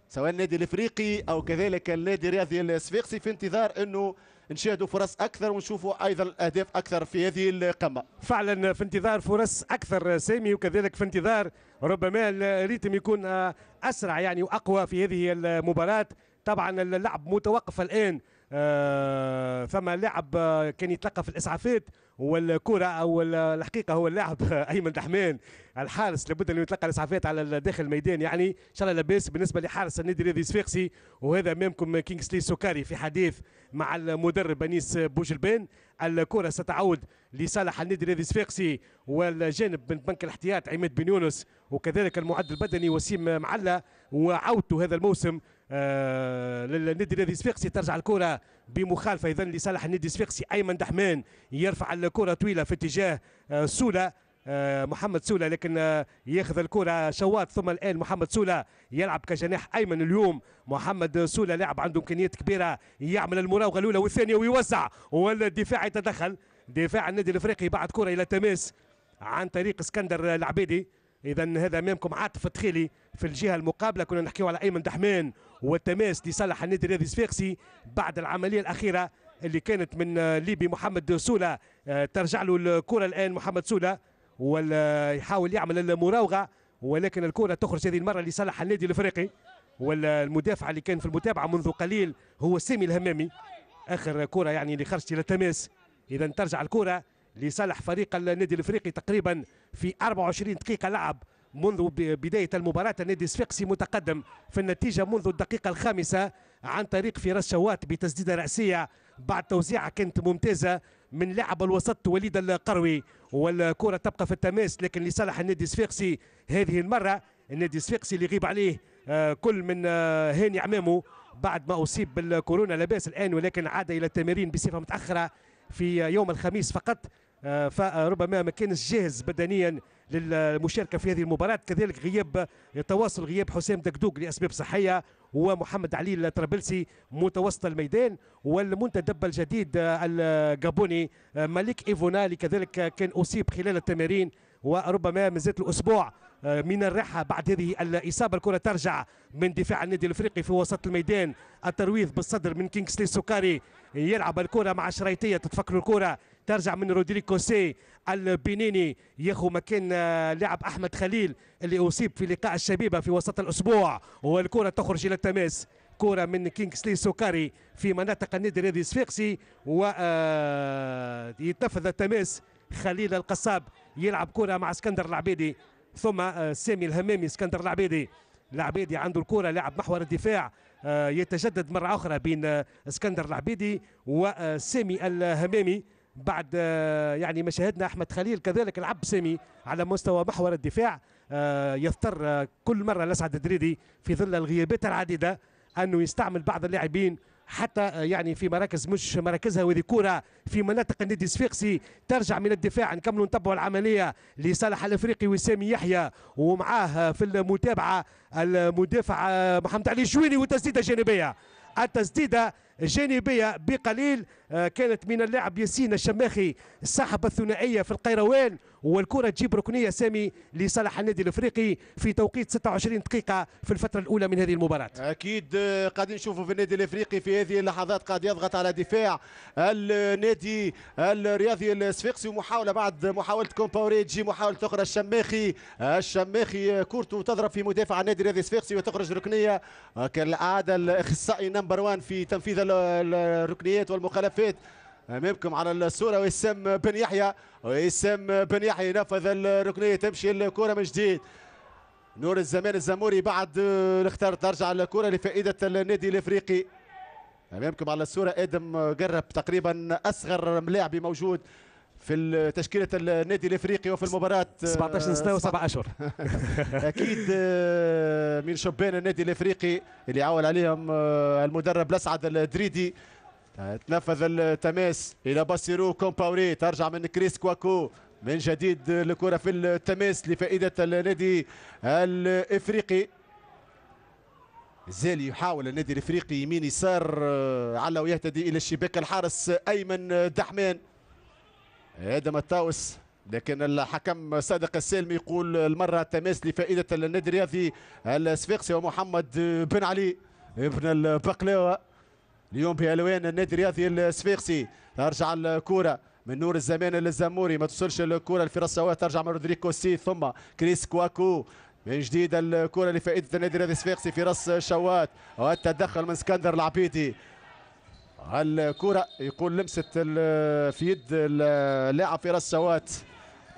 سواء النادي الافريقي او كذلك النادي الرياضي الصفاقسي في انتظار انه نشاهدوا فرص اكثر ونشوفوا ايضا اهداف اكثر في هذه القمه. فعلا في انتظار فرص اكثر سامي وكذلك في انتظار ربما الريتم يكون آه، اسرع يعني واقوى في هذه المباراه طبعا اللعب متوقف الان ثم آه، لاعب آه، كان يتلقى في الاسعافات والكره او الحقيقه هو اللاعب ايمن دحمان الحارس لابد انه يتلقى الاسعافات على داخل الميدان يعني ان شاء الله لاباس بالنسبه لحارس النادي الرياضي الصفاقسي وهذا امامكم كينغسلي سوكاري في حديث مع المدرب انيس بوجلبان الكره ستعود لصالح النادي الرياضي الصفاقسي والجانب من بنك الاحتياط عماد بن يونس وكذلك المعد البدني وسيم معلا وعودته هذا الموسم آه، للنادي النادي الصفاقسي ترجع الكره بمخالفه اذا لصالح النادي الصفاقسي ايمن دحمان يرفع الكره طويله في اتجاه آه، سولا آه، محمد سولا لكن ياخذ الكره شواط ثم الان محمد سولا يلعب كجناح ايمن اليوم محمد سولا لاعب عنده امكانيات كبيره يعمل المراوغه الاولى والثانيه ويوزع ولا الدفاع يتدخل دفاع النادي الافريقي بعد كره الى تماس عن طريق اسكندر العبيدي اذا هذا امامكم عاطف تخيلي في الجهه المقابله كنا نحكيو على ايمن دحمان والتماس لصالح النادي الرياضي الصفاقسي بعد العمليه الاخيره اللي كانت من آه، ليبي محمد سولا آه، ترجع له الكره الان محمد سولا ويحاول آه، يعمل المراوغه ولكن الكره تخرج هذه المره لصالح النادي الافريقي والمدافع اللي كان في المتابعه منذ قليل هو سامي الهمامي اخر كره يعني اللي خرجت الى التماس اذا ترجع الكره لصالح فريق النادي الافريقي تقريبا في 24 دقيقه لعب منذ بداية المباراة النادي الصفاقسي متقدم في النتيجة منذ الدقيقة الخامسة عن طريق فراس شوات بتسديدة رأسية بعد توزيعة كانت ممتازة من لاعب الوسط وليد القروي والكرة تبقى في التماس لكن لصالح النادي الصفاقسي هذه المرة النادي الصفاقسي اللي يغيب عليه آه، كل من آه، هاني عمامو بعد ما أصيب بالكورونا لاباس الآن ولكن عاد إلى التمارين بصفة متأخرة في يوم الخميس فقط آه، فربما ما كانش جاهز بدنيا للمشاركه في هذه المباراه كذلك غياب يتواصل غياب حسام دكدوق لاسباب صحيه ومحمد علي الطرابلسي متوسط الميدان والمنتدب الجديد الجابوني مالك ايفونا كذلك كان اصيب خلال التمارين وربما مازالت الاسبوع من الراحه بعد هذه الاصابه الكره ترجع من دفاع النادي الافريقي في وسط الميدان الترويض بالصدر من كينغسلي السكاري يلعب الكره مع شريتيه تتفكر الكره ترجع من رودريك كوسي البنيني ياخذ مكان آه، لاعب احمد خليل اللي اصيب في لقاء الشبيبه في وسط الاسبوع والكره تخرج الى التماس كرة من كينغسلي سوكاري في مناطق النادي الرياضي الصفاقسي آه، يتنفذ التماس خليل القصاب يلعب كرة مع اسكندر العبيدي ثم آه، سامي الهمامي اسكندر العبيدي العبيدي عنده الكرة لاعب محور الدفاع يتجدد مرة أخرى بين اسكندر العبيدي وسامي الهمامي بعد آه، يعني ما شاهدنا احمد خليل كذلك لعب سامي على مستوى محور الدفاع آه، يضطر آه، كل مره الاسعد الدريدي في ظل الغيابات العديده انه يستعمل بعض اللاعبين حتى يعني في مراكز مش مراكزها وذي كوره في مناطق النادي الصفاقسي ترجع من الدفاع نكملوا نتبعوا العمليه لصالح الافريقي وسامي يحيى ومعاه في المتابعه المدافع محمد علي شويني والتسديده الجانبيه التسديده جانبية بقليل آه، كانت من اللاعب ياسين الشماخي صاحب الثنائية في القيروان والكرة تجيب ركنية سامي لصالح النادي الافريقي في توقيت 26 دقيقة في الفترة الأولى من هذه المباراة. أكيد آه، قاعدين نشوفوا في النادي الافريقي في هذه اللحظات قاعد يضغط على دفاع النادي الرياضي الصفيقسي ومحاولة بعد محاولة كومباوري تجي محاولة أخرى الشماخي الشماخي كورته تضرب في مدافع النادي الرياضي الصفيقسي وتخرج ركنية آه، كالعادة الأخصائي نمبر 1 في تنفيذ الركنيات والمخالفات امامكم على الصوره وسام بن يحيى وسام بن يحيى نفذ الركنيه تمشي الكره من جديد نور الزمان الزموري بعد اختار ترجع الكره لفائده النادي الافريقي امامكم على الصوره ادم قرب تقريبا اصغر ملاعبي موجود في تشكيله النادي الافريقي وفي المباراه 17 سنه وسبع اشهر اكيد آه، من شبان النادي الافريقي اللي عاول عليهم آه، المدرب الاسعد الدريدي تنفذ التماس الى باسيرو كومباوري ترجع من كريس كواكو من جديد الكره في التماس لفائده النادي الافريقي زال يحاول النادي الافريقي يمين يسار آه، على ويهتدي الى الشباك الحارس ايمن دحمان ادم الطاوس لكن الحكم صادق السالم يقول المره تماس لفائده النادي الرياضي الصفاقسي ومحمد بن علي ابن البقلاوه اليوم بالوان النادي الرياضي الصفاقسي ترجع الكره من نور الزمان للزموري ما توصلش الكره الفرصه ترجع من رودريكو سي ثم كريس كواكو من جديد الكره لفائده النادي الرياضي الصفاقسي في راس شوات والتدخل من اسكندر العبيدي الكرة يقول لمسة في يد اللاعب في راس سوات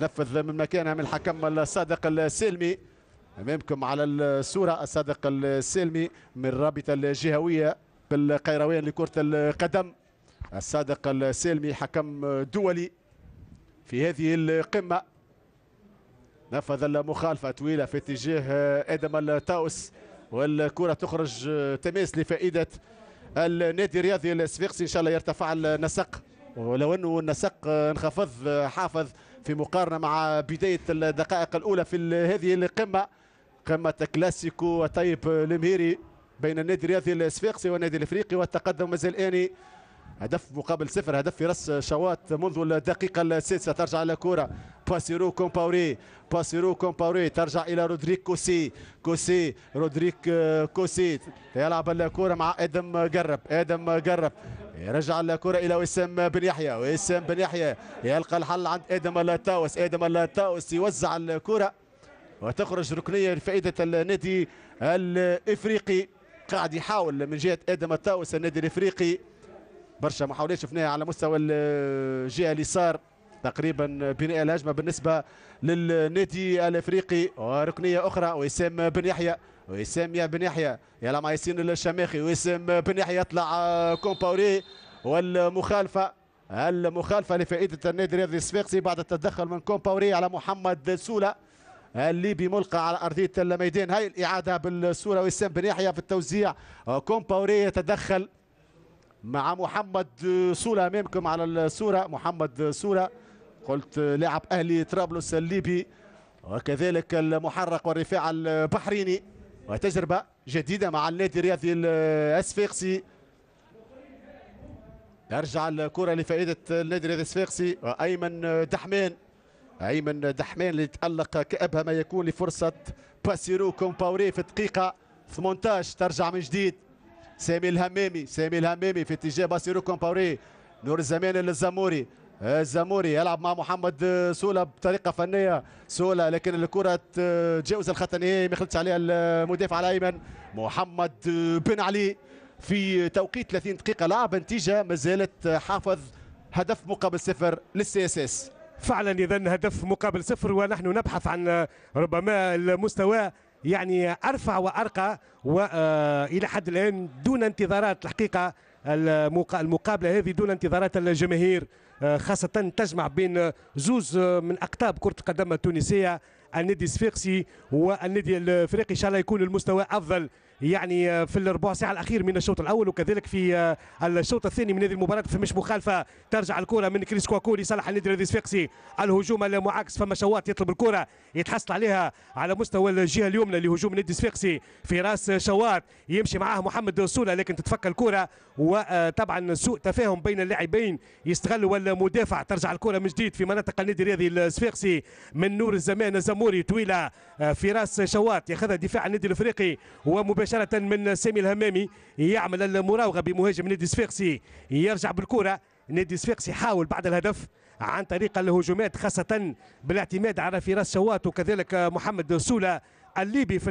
نفذ من مكانها من الحكم الصادق السلمي امامكم على الصورة الصادق السلمي من الرابطة الجهوية بالقيروان لكرة القدم الصادق السلمي حكم دولي في هذه القمة نفذ المخالفة طويلة في اتجاه آدم الطاوس والكرة تخرج تماس لفائدة النادي الرياضي الصفيقسي ان شاء الله يرتفع النسق ولو انه النسق انخفض حافظ في مقارنه مع بدايه الدقائق الاولى في هذه القمه قمه كلاسيكو وطيب المهيري بين النادي الرياضي الصفاقسي والنادي الافريقي والتقدم مازال اني هدف مقابل صفر هدف في راس شوات منذ الدقيقة السادسة ترجع إلى كرة باسيرو كومباوري باسيرو كومباوري ترجع إلى رودريك كوسي كوسي رودريك آه، كوسي يلعب الكرة مع آدم قرب آدم قرب يرجع الكرة إلى وسام بن يحيى وسام بن يحيى يلقى الحل عند آدم اللاتاوس آدم اللاتاوس يوزع الكرة وتخرج ركنية لفائدة النادي الإفريقي قاعد يحاول من جهة آدم التاوس النادي الإفريقي برشا محاولات شفناها على مستوى الجهه اليسار تقريبا بناء الهجمه بالنسبه للنادي الافريقي وركنيه اخرى وسام بن يحيى وسام يا بن يحيى يلعب مع ياسين الشماخي وسام بن يحيى يطلع آه، كومباوري والمخالفه المخالفه لفائده النادي الرياضي الصفاقسي بعد التدخل من كومباوري على محمد سولا الليبي ملقى على ارضيه الميدان هاي الاعاده بالصوره وسام بن يحيى في التوزيع آه، كومباوري يتدخل مع محمد سولة أمامكم على الصورة محمد سولة قلت لاعب أهلي طرابلس الليبي وكذلك المحرق والرفاع البحريني وتجربة جديدة مع النادي الرياضي الأسفيقسي ترجع الكرة لفائدة النادي الرياضي الاسفيقسي وأيمن دحمان أيمن دحمان اللي تألق كأبها ما يكون لفرصة باسيرو كومباوري في دقيقه 18 ترجع من جديد سامي الهمامي سامي الهمامي في اتجاه باسيرو كومباوري نور الزمان للزموري آه، الزموري يلعب مع محمد آه، سولا بطريقه فنيه سولا لكن الكره تجاوز آه، الخط النهائي ما خلتش عليها المدافع الايمن محمد بن علي في توقيت 30 دقيقه لعب نتيجه ما زالت حافظ هدف مقابل صفر للسي اس اس فعلا اذا هدف مقابل صفر ونحن نبحث عن ربما المستوى يعني ارفع وارقى والى آه، حد الان دون انتظارات الحقيقه المقابله هذه دون انتظارات الجماهير آه، خاصه تجمع بين زوز آه، من اقطاب كره القدم التونسيه النادي الصفاقسي والنادي الافريقي ان شاء الله يكون المستوى افضل يعني في الربع ساعه الاخير من الشوط الاول وكذلك في الشوط الثاني من هذه المباراه فمش مخالفه ترجع الكره من كريس كواكوري صالح النادي الصفاقسي الهجوم المعاكس فما شوات يطلب الكره يتحصل عليها على مستوى الجهه اليمنى لهجوم نادي الصفاقسي في راس شواط يمشي معاه محمد سوله لكن تتفك الكره وطبعا سوء تفاهم بين اللاعبين يستغلوا المدافع ترجع الكره من جديد في منطقه النادي الرياضي الصفاقسي من نور الزمان الزموري طويله آه، في راس شواط ياخذها دفاع النادي الافريقي ومباشره من سامي الهمامي يعمل المراوغه بمهاجم نادي الصفاقسي يرجع بالكره نادي الصفاقسي حاول بعد الهدف عن طريق الهجومات خاصة بالاعتماد على فراس شوات وكذلك محمد سولا الليبي في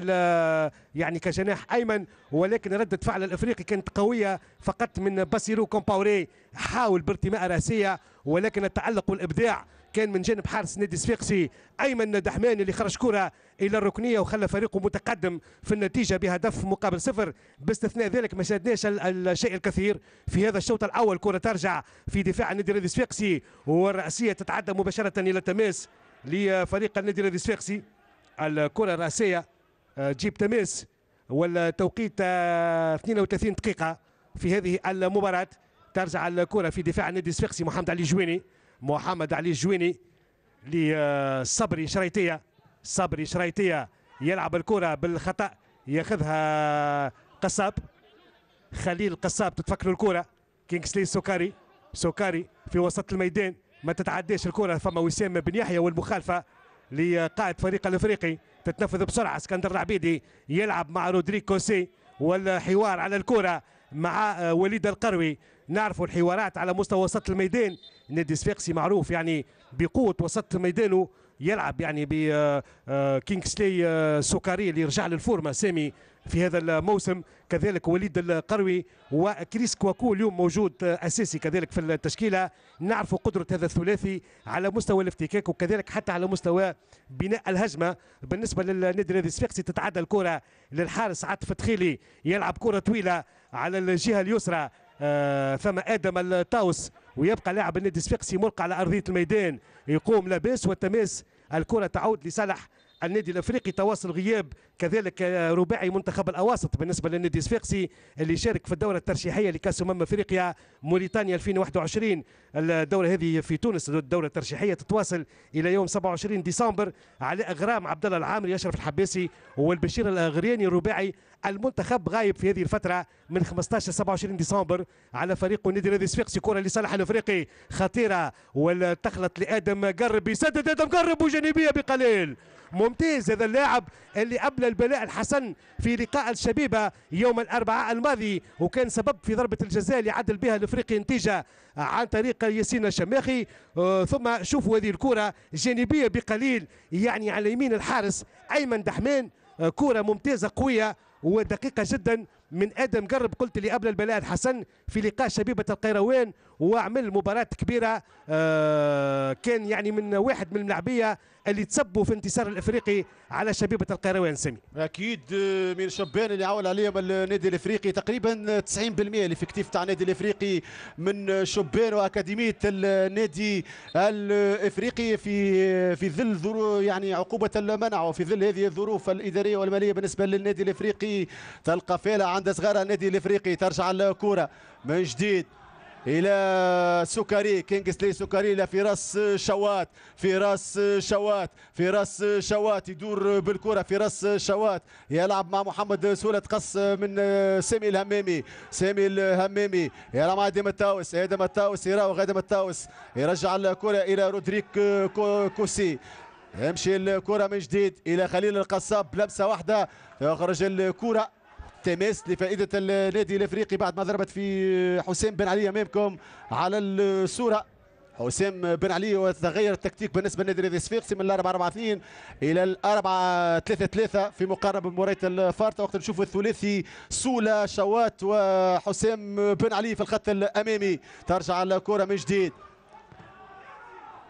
يعني كجناح ايمن ولكن رده فعل الافريقي كانت قويه فقط من باسيرو كومباوري حاول بارتماء راسيه ولكن التعلق والابداع كان من جانب حارس نادي الصفاقسي ايمن دحمان اللي خرج كره الى الركنيه وخلى فريقه متقدم في النتيجه بهدف مقابل صفر باستثناء ذلك ما شاهدناش الشيء الكثير في هذا الشوط الاول كره ترجع في دفاع النادي الرياضي الصفاقسي والراسيه تتعدى مباشره الى تماس لفريق النادي الرياضي الصفاقسي الكره الراسيه آه، جيب تماس والتوقيت 32 آه، دقيقه في هذه المباراه ترجع الكره في دفاع النادي الصفاقسي محمد علي جويني محمد علي الجويني لصبري شريطيه صبري شريطيه يلعب الكره بالخطا ياخذها قصاب خليل قصاب تتفكر الكره كينغسلي سوكاري سوكاري في وسط الميدان ما تتعداش الكره فما وسام بن يحيى والمخالفه لقائد فريق الافريقي تتنفذ بسرعه اسكندر العبيدي يلعب مع رودريك كوسي والحوار على الكره مع وليد القروي نعرفوا الحوارات على مستوى وسط الميدان نادي الصفاقسي معروف يعني بقوه وسط ميدانه يلعب يعني ب آه، آه، كينغسلي آه، سوكاري اللي رجع للفورمه سامي في هذا الموسم كذلك وليد القروي وكريس كواكو اليوم موجود اساسي كذلك في التشكيله نعرف قدره هذا الثلاثي على مستوى الافتكاك وكذلك حتى على مستوى بناء الهجمه بالنسبه للنادي النادي الصفاقسي تتعدى الكره للحارس عاطف تخيلي يلعب كره طويله على الجهه اليسرى ثم آه، ادم الطاوس ويبقى لاعب النادي الصفاقسي ملقى على ارضيه الميدان يقوم لاباس والتماس الكره تعود لصالح النادي الافريقي تواصل غياب كذلك رباعي منتخب الاواسط بالنسبه للنادي الصفاقسي اللي شارك في الدوره الترشيحيه لكاس امم افريقيا موريتانيا 2021 الدوره هذه في تونس الدوره الترشيحيه تتواصل الى يوم 27 ديسمبر على اغرام عبد الله العامري اشرف الحباسي والبشير الاغرياني الرباعي المنتخب غايب في هذه الفتره من 15 ل 27 ديسمبر على فريق النادي الرياضي الصفاقسي كره لصالح الافريقي خطيره والتخلط لادم قرب يسدد ادم قرب وجانبيه بقليل ممتاز هذا اللاعب اللي قبل البلاء الحسن في لقاء الشبيبة يوم الأربعاء الماضي وكان سبب في ضربة الجزاء اللي عدل بها الأفريقي نتيجة عن طريق ياسين الشماخي آه، ثم شوفوا هذه الكرة جانبية بقليل يعني على يمين الحارس أيمن دحمان آه، كرة ممتازة قوية ودقيقة جدا من ادم قرب قلت لي قبل البلاء الحسن في لقاء شبيبه القيروان وعمل مباراة كبيرة آه، كان يعني من واحد من الملاعبية اللي تسبوا في انتصار الافريقي على شبيبه القيروان سامي اكيد آه، من شبان اللي عول عليهم النادي الافريقي تقريبا 90% اللي في كتيف تاع النادي الافريقي من شبان واكاديميه النادي الافريقي في آه، في ظل يعني عقوبه المنع وفي ظل هذه الظروف الاداريه والماليه بالنسبه للنادي الافريقي تلقى فيلا عند صغار النادي الافريقي ترجع الكره من جديد الى سكري كينغسلي سكري الى فراس شوات فراس شوات فراس شوات يدور بالكره فراس شوات يلعب مع محمد سوله تقص من سامي الهمامي سامي الهمامي يلعب مع ادم التاوس ادم التاوس يراوغ ادم التاوس يرجع الكره الى رودريك كوسي يمشي الكرة من جديد إلى خليل القصاب بلمسة واحدة يخرج الكرة التماس لفائده النادي الافريقي بعد ما ضربت في حسام بن علي امامكم على الصوره حسام بن علي وتغير التكتيك بالنسبه لنادي الرياضي الصفاقسي من 4 4 2 الى 4 3 3 في مقاربه مباراه الفارطه وقت نشوفوا الثلاثي سولا شوات وحسام بن علي في الخط الامامي ترجع الكره من جديد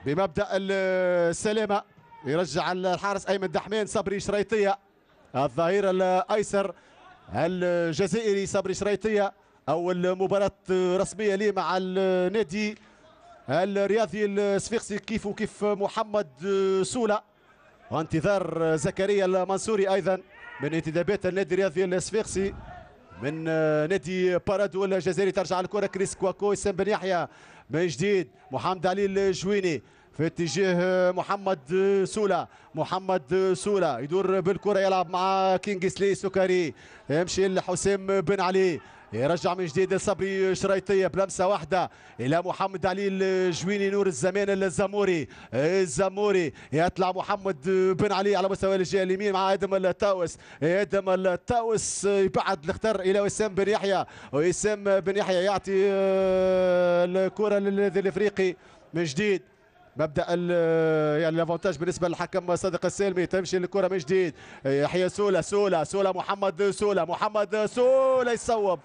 بمبدا السلامه يرجع الحارس ايمن دحمان صبري شريطيه الظهير الايسر الجزائري صبري شريطيه اول مباراه رسميه لي مع النادي الرياضي السفيقسي كيف وكيف محمد سولا وانتظار زكريا المنصوري ايضا من انتدابات النادي الرياضي السفيقسي من نادي بارادو الجزائري ترجع الكره كريس كواكو اسام بن يحيى من جديد محمد علي الجويني في اتجاه محمد سولا محمد سولا يدور بالكره يلعب مع كينغسلي سكري يمشي لحسام بن علي يرجع من جديد لصبري شريطية بلمسة واحدة إلى محمد علي الجويني نور الزمان الزموري الزموري يطلع محمد بن علي على مستوى الجهة اليمين مع آدم التاوس آدم التاوس يبعد الاختر إلى وسام بن يحيى وسام بن يحيى يعطي الكرة للفريقي من جديد مبدا يعني الافونتاج بالنسبه للحكم صادق السلمي تمشي الكره من جديد يحيى سولا سولا سولا محمد سولا محمد سولا يصوب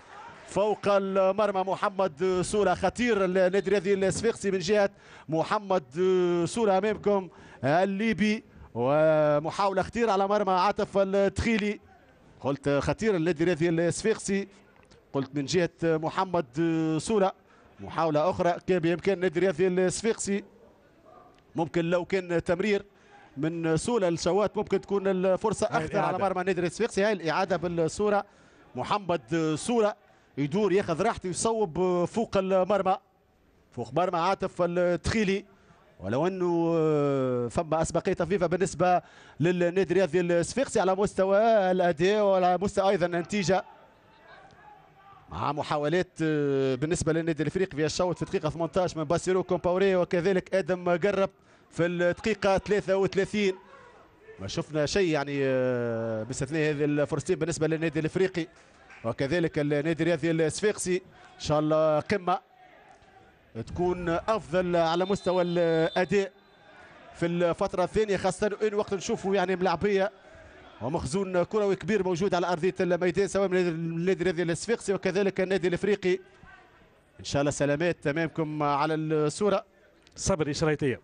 فوق المرمى محمد سولا خطير النادي الرياضي الصفيقسي من جهه محمد سولا امامكم الليبي ومحاوله خطيره على مرمى عاطف التخيلي قلت خطير النادي الرياضي الصفيقسي قلت من جهه محمد سولا محاوله اخرى كان بامكان النادي الرياضي الصفيقسي ممكن لو كان تمرير من سوله لشوات ممكن تكون الفرصه أخطر على مرمى نادي الصفاقسي هاي الاعاده بالصوره محمد صوره يدور ياخذ راحته يصوب فوق المرمى فوق مرمى عاطف التخيلي ولو انه آه، فما اسبقيه طفيفه بالنسبه للنادي الرياضي الصفاقسي على مستوى الاداء وعلى مستوى ايضا النتيجه مع محاولات آه، بالنسبه للنادي الافريقي في الشوط في الدقيقه 18 من باسيرو كومباوري وكذلك ادم قرب في الدقيقه 33 ما شفنا شيء يعني آه، باستثناء هذه الفرصتين بالنسبه للنادي الافريقي وكذلك النادي الرياضي الصفاقسي ان شاء الله قمه تكون افضل على مستوى الاداء في الفتره الثانيه خاصه ان وقت نشوفوا يعني ملاعبيه ومخزون كروي كبير موجود على ارضيه الميدان سواء من النادي الرياضي الصفاقسي وكذلك النادي الافريقي ان شاء الله سلامات تمامكم على الصوره صبري شريطيه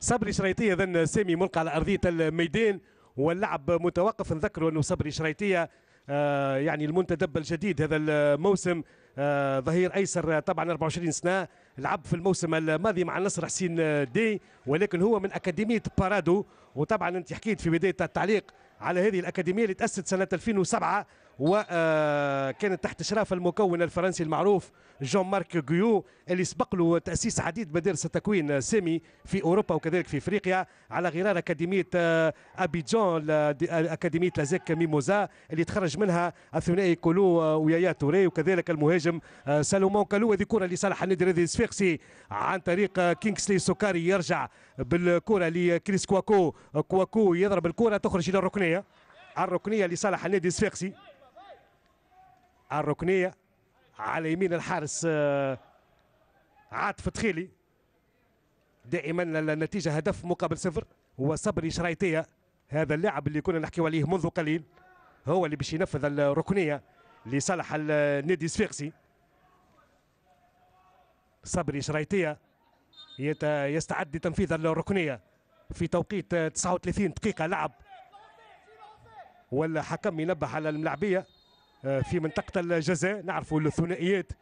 صبري شريطيه اذا سامي ملقى على ارضيه الميدان واللعب متوقف نذكروا انه صبري شريطيه آه يعني المنتدب الجديد هذا الموسم آه ظهير ايسر طبعا 24 سنه لعب في الموسم الماضي مع النصر حسين دي ولكن هو من اكاديميه بارادو وطبعا انت حكيت في بدايه التعليق على هذه الأكاديمية اللي تأسست سنة 2007 وكانت تحت اشراف المكون الفرنسي المعروف جون مارك غيو اللي سبق له تاسيس عديد مدارس التكوين سامي في اوروبا وكذلك في افريقيا على غرار اكاديميه آه، ابيجون آه، اكاديميه لازيك ميموزا اللي تخرج منها الثنائي كولو آه، ويايا توري وكذلك المهاجم سالومون كالو هذه كره لصالح النادي الرياضي الصفاقسي عن طريق كينغسلي سوكاري يرجع بالكره لكريس كواكو كواكو يضرب الكره تخرج الى الركنيه الركنيه لصالح النادي الصفاقسي الركنيه على يمين الحارس آه، عاطف تخيلي دائما النتيجه هدف مقابل صفر وصبري شرايطيه هذا اللاعب اللي كنا نحكيو عليه منذ قليل هو اللي باش ينفذ الركنيه لصالح النادي الصفاقسي صبري شرايطيه يستعد لتنفيذ الركنيه في توقيت 39 دقيقه لعب والحكم ينبه على الملعبيه آه، في منطقه الجزاء نعرفوا الثنائيات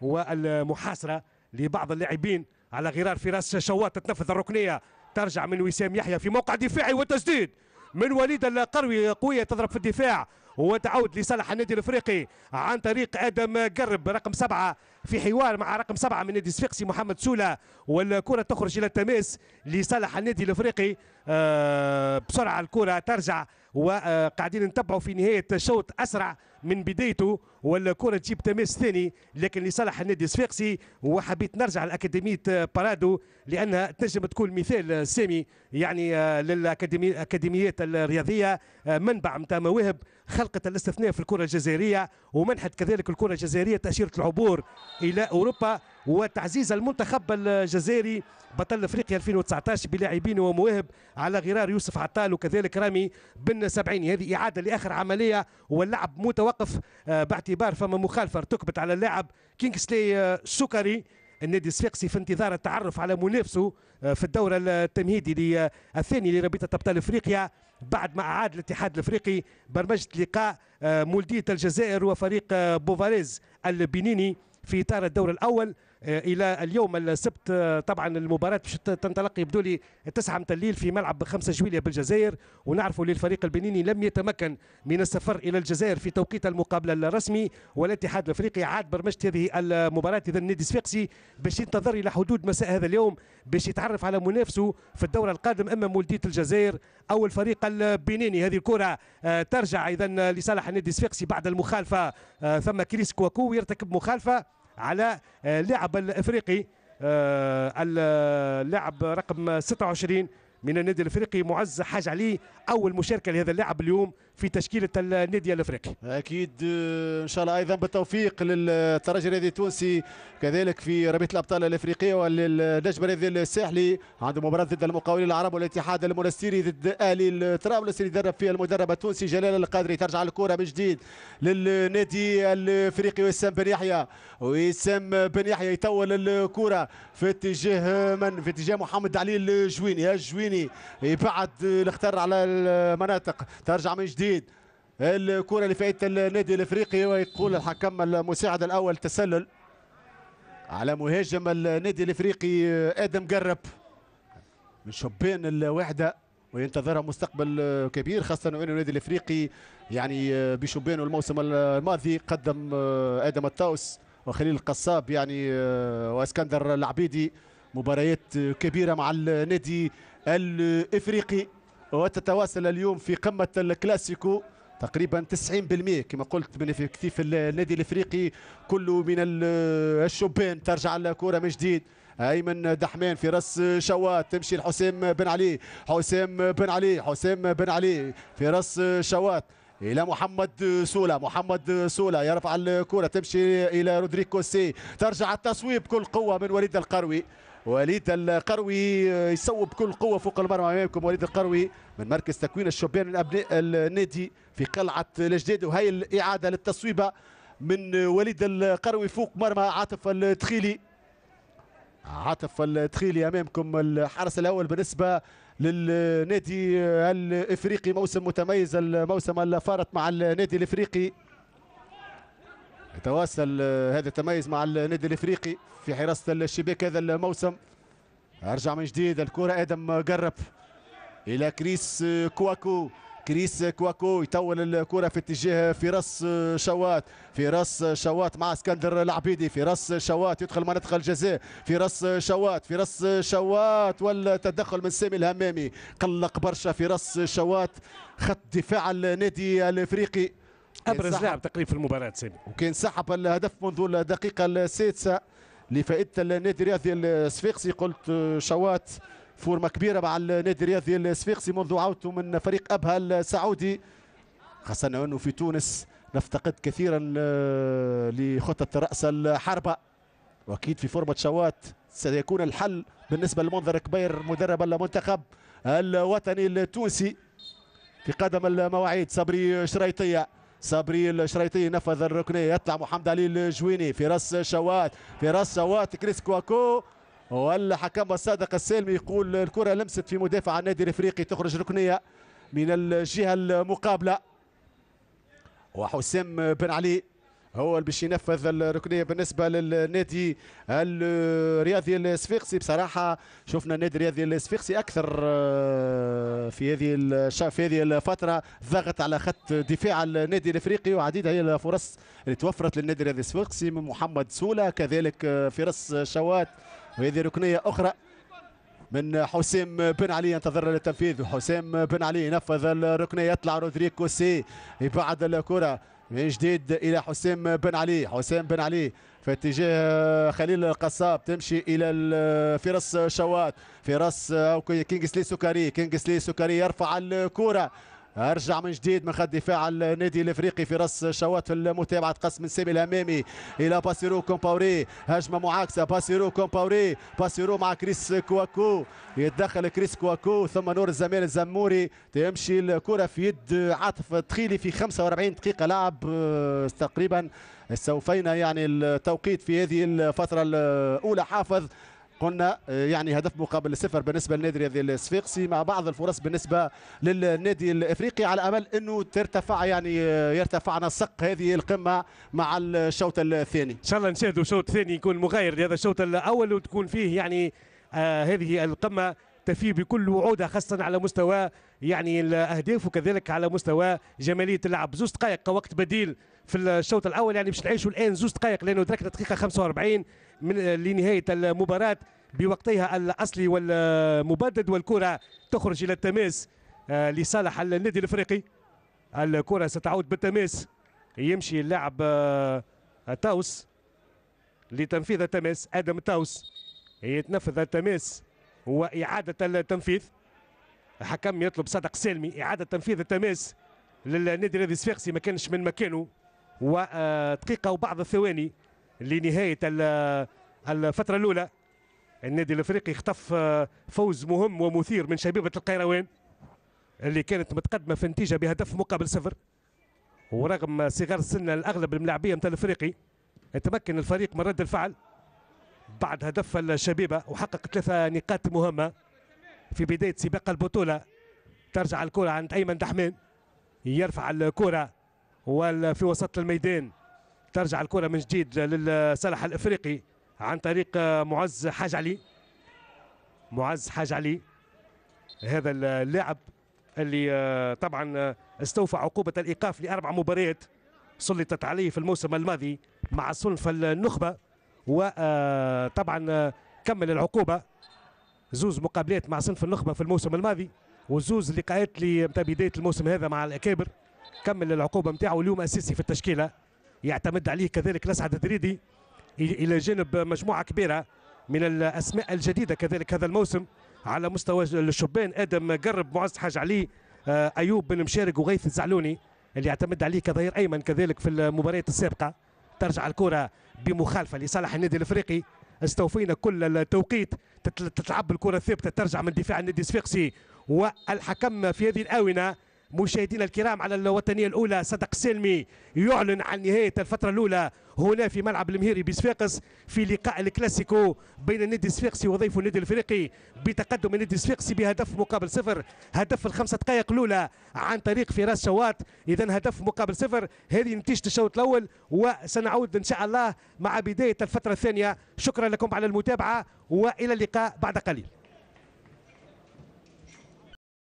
والمحاصره لبعض اللاعبين على غرار فراس شواط تتنفذ الركنيه ترجع من وسام يحيى في موقع دفاعي وتسديد من وليد القروي قويه تضرب في الدفاع وتعود لصالح النادي الافريقي عن طريق ادم قرب رقم سبعه في حوار مع رقم سبعه من نادي الصفاقسي محمد سوله والكره تخرج الى التماس لصالح النادي الافريقي آه، بسرعه الكره ترجع وقاعدين نتبعوا في نهايه الشوط اسرع من بدايته والكرة تجيب تماس ثاني لكن لصالح النادي الصفاقسي وحبيت نرجع لأكاديمية بارادو لأنها تنجم تكون مثال سامي يعني آه، للأكاديميات الرياضية آه، منبع متاع مواهب خلقت الاستثناء في الكرة الجزائرية ومنحت كذلك الكرة الجزائرية تأشيرة العبور إلى أوروبا وتعزيز المنتخب الجزائري بطل افريقيا 2019 بلاعبين ومواهب على غرار يوسف عطال وكذلك رامي بن سبعيني هذه اعاده لاخر عمليه واللعب متوقف آه، باعتبار فما مخالفه ارتكبت على اللاعب كينغسلي آه، سكري النادي الصفاقسي في انتظار التعرف على منافسه آه، في الدورة التمهيدي الثاني لرابطه ابطال افريقيا بعد ما اعاد الاتحاد الافريقي برمجه لقاء مولديه الجزائر وفريق بوفاريز البنيني في اطار الدور الاول آه، الى اليوم السبت آه، طبعا المباراه باش تنطلق يبدو لي 9 متاع الليل في ملعب 5 جويليه بالجزائر ونعرفوا للفريق الفريق البنيني لم يتمكن من السفر الى الجزائر في توقيت المقابله الرسمي والاتحاد الافريقي عاد برمجت هذه المباراه اذا النادي الصفاقسي باش ينتظر الى حدود مساء هذا اليوم باش يتعرف على منافسه في الدوره القادم اما مولديه الجزائر او الفريق البنيني هذه الكره آه، ترجع اذا لصالح النادي الصفاقسي بعد المخالفه ثم كريس كواكو يرتكب مخالفه على اللاعب آه، الافريقي آه، اللاعب آه، رقم 26 من النادي الافريقي معز حاج علي اول مشاركه لهذا اللاعب اليوم في تشكيله النادي الافريقي اكيد آه، ان شاء الله ايضا بالتوفيق للترجي الرياضي التونسي كذلك في ربيعه الابطال الافريقيه وللنجم الرياضي الساحلي عنده مباراه ضد المقاولين العرب والاتحاد المنستيري ضد اهلي طرابلس اللي درب فيها المدرب التونسي جلال القادري ترجع الكره من جديد للنادي الافريقي وسام بن يحيى وسام بن يحيى يطول الكره في اتجاه من في اتجاه محمد علي الجويني الجويني يبعد الاختار على المناطق ترجع من جديد جديد الكره اللي فاتت النادي الافريقي ويقول الحكم المساعد الاول تسلل على مهاجم النادي الافريقي ادم قرب من شبان الوحده وينتظرها مستقبل كبير خاصه انه النادي الافريقي يعني بشبانه الموسم الماضي قدم ادم الطاوس وخليل القصاب يعني واسكندر العبيدي مباريات كبيره مع النادي الافريقي وتتواصل اليوم في قمة الكلاسيكو تقريبا 90% كما قلت من كتيف النادي الافريقي كله من الشبان ترجع الكره من جديد ايمن دحمان في راس شوات تمشي لحسام بن علي حسام بن علي حسام بن علي في راس شوات الى محمد سولا محمد سولا يرفع الكره تمشي الى رودريكو سي ترجع التصويب بكل قوه من وليد القروي وليد القروي يصوب بكل قوه فوق المرمى امامكم وليد القروي من مركز تكوين الشبان الابناء النادي في قلعه الجديد وهي الاعاده للتصويبه من وليد القروي فوق مرمى عاطف التخيلي عاطف التخيلي امامكم الحارس الاول بالنسبه للنادي الافريقي موسم متميز الموسم اللي فارت مع النادي الافريقي يتواصل آه، هذا التميز مع النادي الافريقي في حراسه الشباك هذا الموسم ارجع من جديد الكره ادم قرب الى كريس آه، كواكو كريس كواكو يطول الكرة في اتجاه فراس آه، شوات فراس شوات مع اسكندر العبيدي فراس شوات يدخل منطقة الجزاء فراس شوات فراس شوات والتدخل من سامي الهمامي قلق برشا فراس شوات خط دفاع النادي الافريقي ابرز لاعب تقريبا في المباراه سامي وكان سحب الهدف منذ الدقيقه السادسه لفائده النادي الرياضي الصفاقسي قلت شوات فورمه كبيره مع النادي الرياضي الصفاقسي منذ عودته من فريق ابها السعودي خاصه انه في تونس نفتقد كثيرا آه، لخطه راس الحربه واكيد في فورمه شوات سيكون الحل بالنسبه لمنظر كبير مدرب المنتخب الوطني التونسي في قدم المواعيد صبري شريطيه صبري الشريطي نفذ الركنية يطلع محمد علي الجويني في راس شوات في راس شوات كريس كواكو والحكم الصادق السالمي يقول الكرة لمست في مدافع النادي الافريقي تخرج ركنية من الجهة المقابلة وحسام بن علي هو اللي باش ينفذ الركنيه بالنسبه للنادي الرياضي الصفيقسي بصراحه شفنا النادي الرياضي الصفيقسي اكثر آه، في هذه في هذه الفتره ضغط على خط دفاع النادي الافريقي وعديد هي الفرص اللي توفرت للنادي الرياضي الصفيقسي من محمد سوله كذلك آه، فراس شوات وهذه ركنيه اخرى من حسام بن علي ينتظر التنفيذ وحسام بن علي ينفذ الركنيه يطلع رودريكو سي يبعد الكره من جديد الى حسام بن علي حسام بن علي في اتجاه آه، خليل القصاب تمشي الى آه، فراس شوات فراس آه، كينغسلي سكري كينغسلي سكري يرفع الكره ارجع من جديد من خط دفاع النادي الافريقي في راس شواطئ المتابعه قسم سامي الهمامي الى باسيرو كومباوري هجمه معاكسه باسيرو كومباوري باسيرو مع كريس كواكو يتدخل كريس كواكو ثم نور الزمان الزموري تمشي الكره في يد عاطف تخيلي في 45 دقيقه لعب آه، تقريبا سوفينا يعني التوقيت في هذه الفتره الاولى حافظ قلنا آه، يعني هدف مقابل صفر بالنسبه للنادي الرياضي الصفيقسي مع بعض الفرص بالنسبه للنادي الافريقي على امل انه ترتفع يعني آه، يرتفع نسق هذه القمه مع الشوط الثاني ان شاء الله نشاهدوا شوط ثاني يكون مغاير لهذا الشوط الاول وتكون فيه يعني آه هذه القمه تفي بكل وعودها خاصة على مستوى يعني الأهداف وكذلك على مستوى جمالية اللعب زوز دقائق كوقت بديل في الشوط الأول يعني باش نعيشوا الآن زوز دقائق لأنه دركنا دقيقة 45 من لنهاية المباراة بوقتها الأصلي والمبدد والكرة تخرج إلى التماس آه، لصالح النادي الإفريقي الكرة ستعود بالتماس يمشي اللاعب آه، تاوس لتنفيذ التماس آدم تاوس يتنفذ التماس وإعادة التنفيذ حكم يطلب صدق سالمي إعادة تنفيذ التماس للنادي الذي صفاقسي ما كانش من مكانه ودقيقة آه، وبعض الثواني لنهاية الفترة الأولى النادي الافريقي خطف آه، فوز مهم ومثير من شبيبة القيروان اللي كانت متقدمة في النتيجة بهدف مقابل صفر ورغم صغار السن الأغلب الملاعبية نتاع الافريقي تمكن الفريق من رد الفعل بعد هدف الشبيبة وحقق ثلاثة نقاط مهمة في بداية سباق البطولة ترجع الكرة عند أيمن دحمان يرفع الكرة وفي وسط الميدان ترجع الكرة من جديد للصالح الافريقي عن طريق معز حاج علي معز حاج علي هذا اللاعب اللي آه، طبعا آه، استوفى عقوبة الإيقاف لأربع مباريات سلطت عليه في الموسم الماضي مع صنف النخبة وطبعا آه، كمل العقوبة زوز مقابلات مع صنف النخبة في الموسم الماضي وزوز لقاءات لبداية الموسم هذا مع الأكابر كمل العقوبة نتاعو اليوم أساسي في التشكيلة يعتمد عليه كذلك لسعد الدريدي الى جانب مجموعه كبيره من الاسماء الجديده كذلك هذا الموسم على مستوى الشبان ادم قرب معز حاج علي آه، ايوب بن مشارق وغيث الزعلوني اللي يعتمد عليه كظهير ايمن كذلك في المباريات السابقه ترجع الكره بمخالفه لصالح النادي الافريقي استوفينا كل التوقيت تتلعب الكره الثابته ترجع من دفاع النادي الصفاقسي والحكم في هذه الاونه مشاهدينا الكرام على الوطنية الأولى صدق سلمي يعلن عن نهاية الفترة الأولى هنا في ملعب المهيري بصفاقس في لقاء الكلاسيكو بين النادي الصفاقسي وضيف النادي الافريقي بتقدم النادي الصفاقسي بهدف مقابل صفر هدف الخمسة دقائق الأولى عن طريق فراس شوات إذا هدف مقابل صفر هذه نتيجة الشوط الأول وسنعود إن شاء الله مع بداية الفترة الثانية شكرا لكم على المتابعة وإلى اللقاء بعد قليل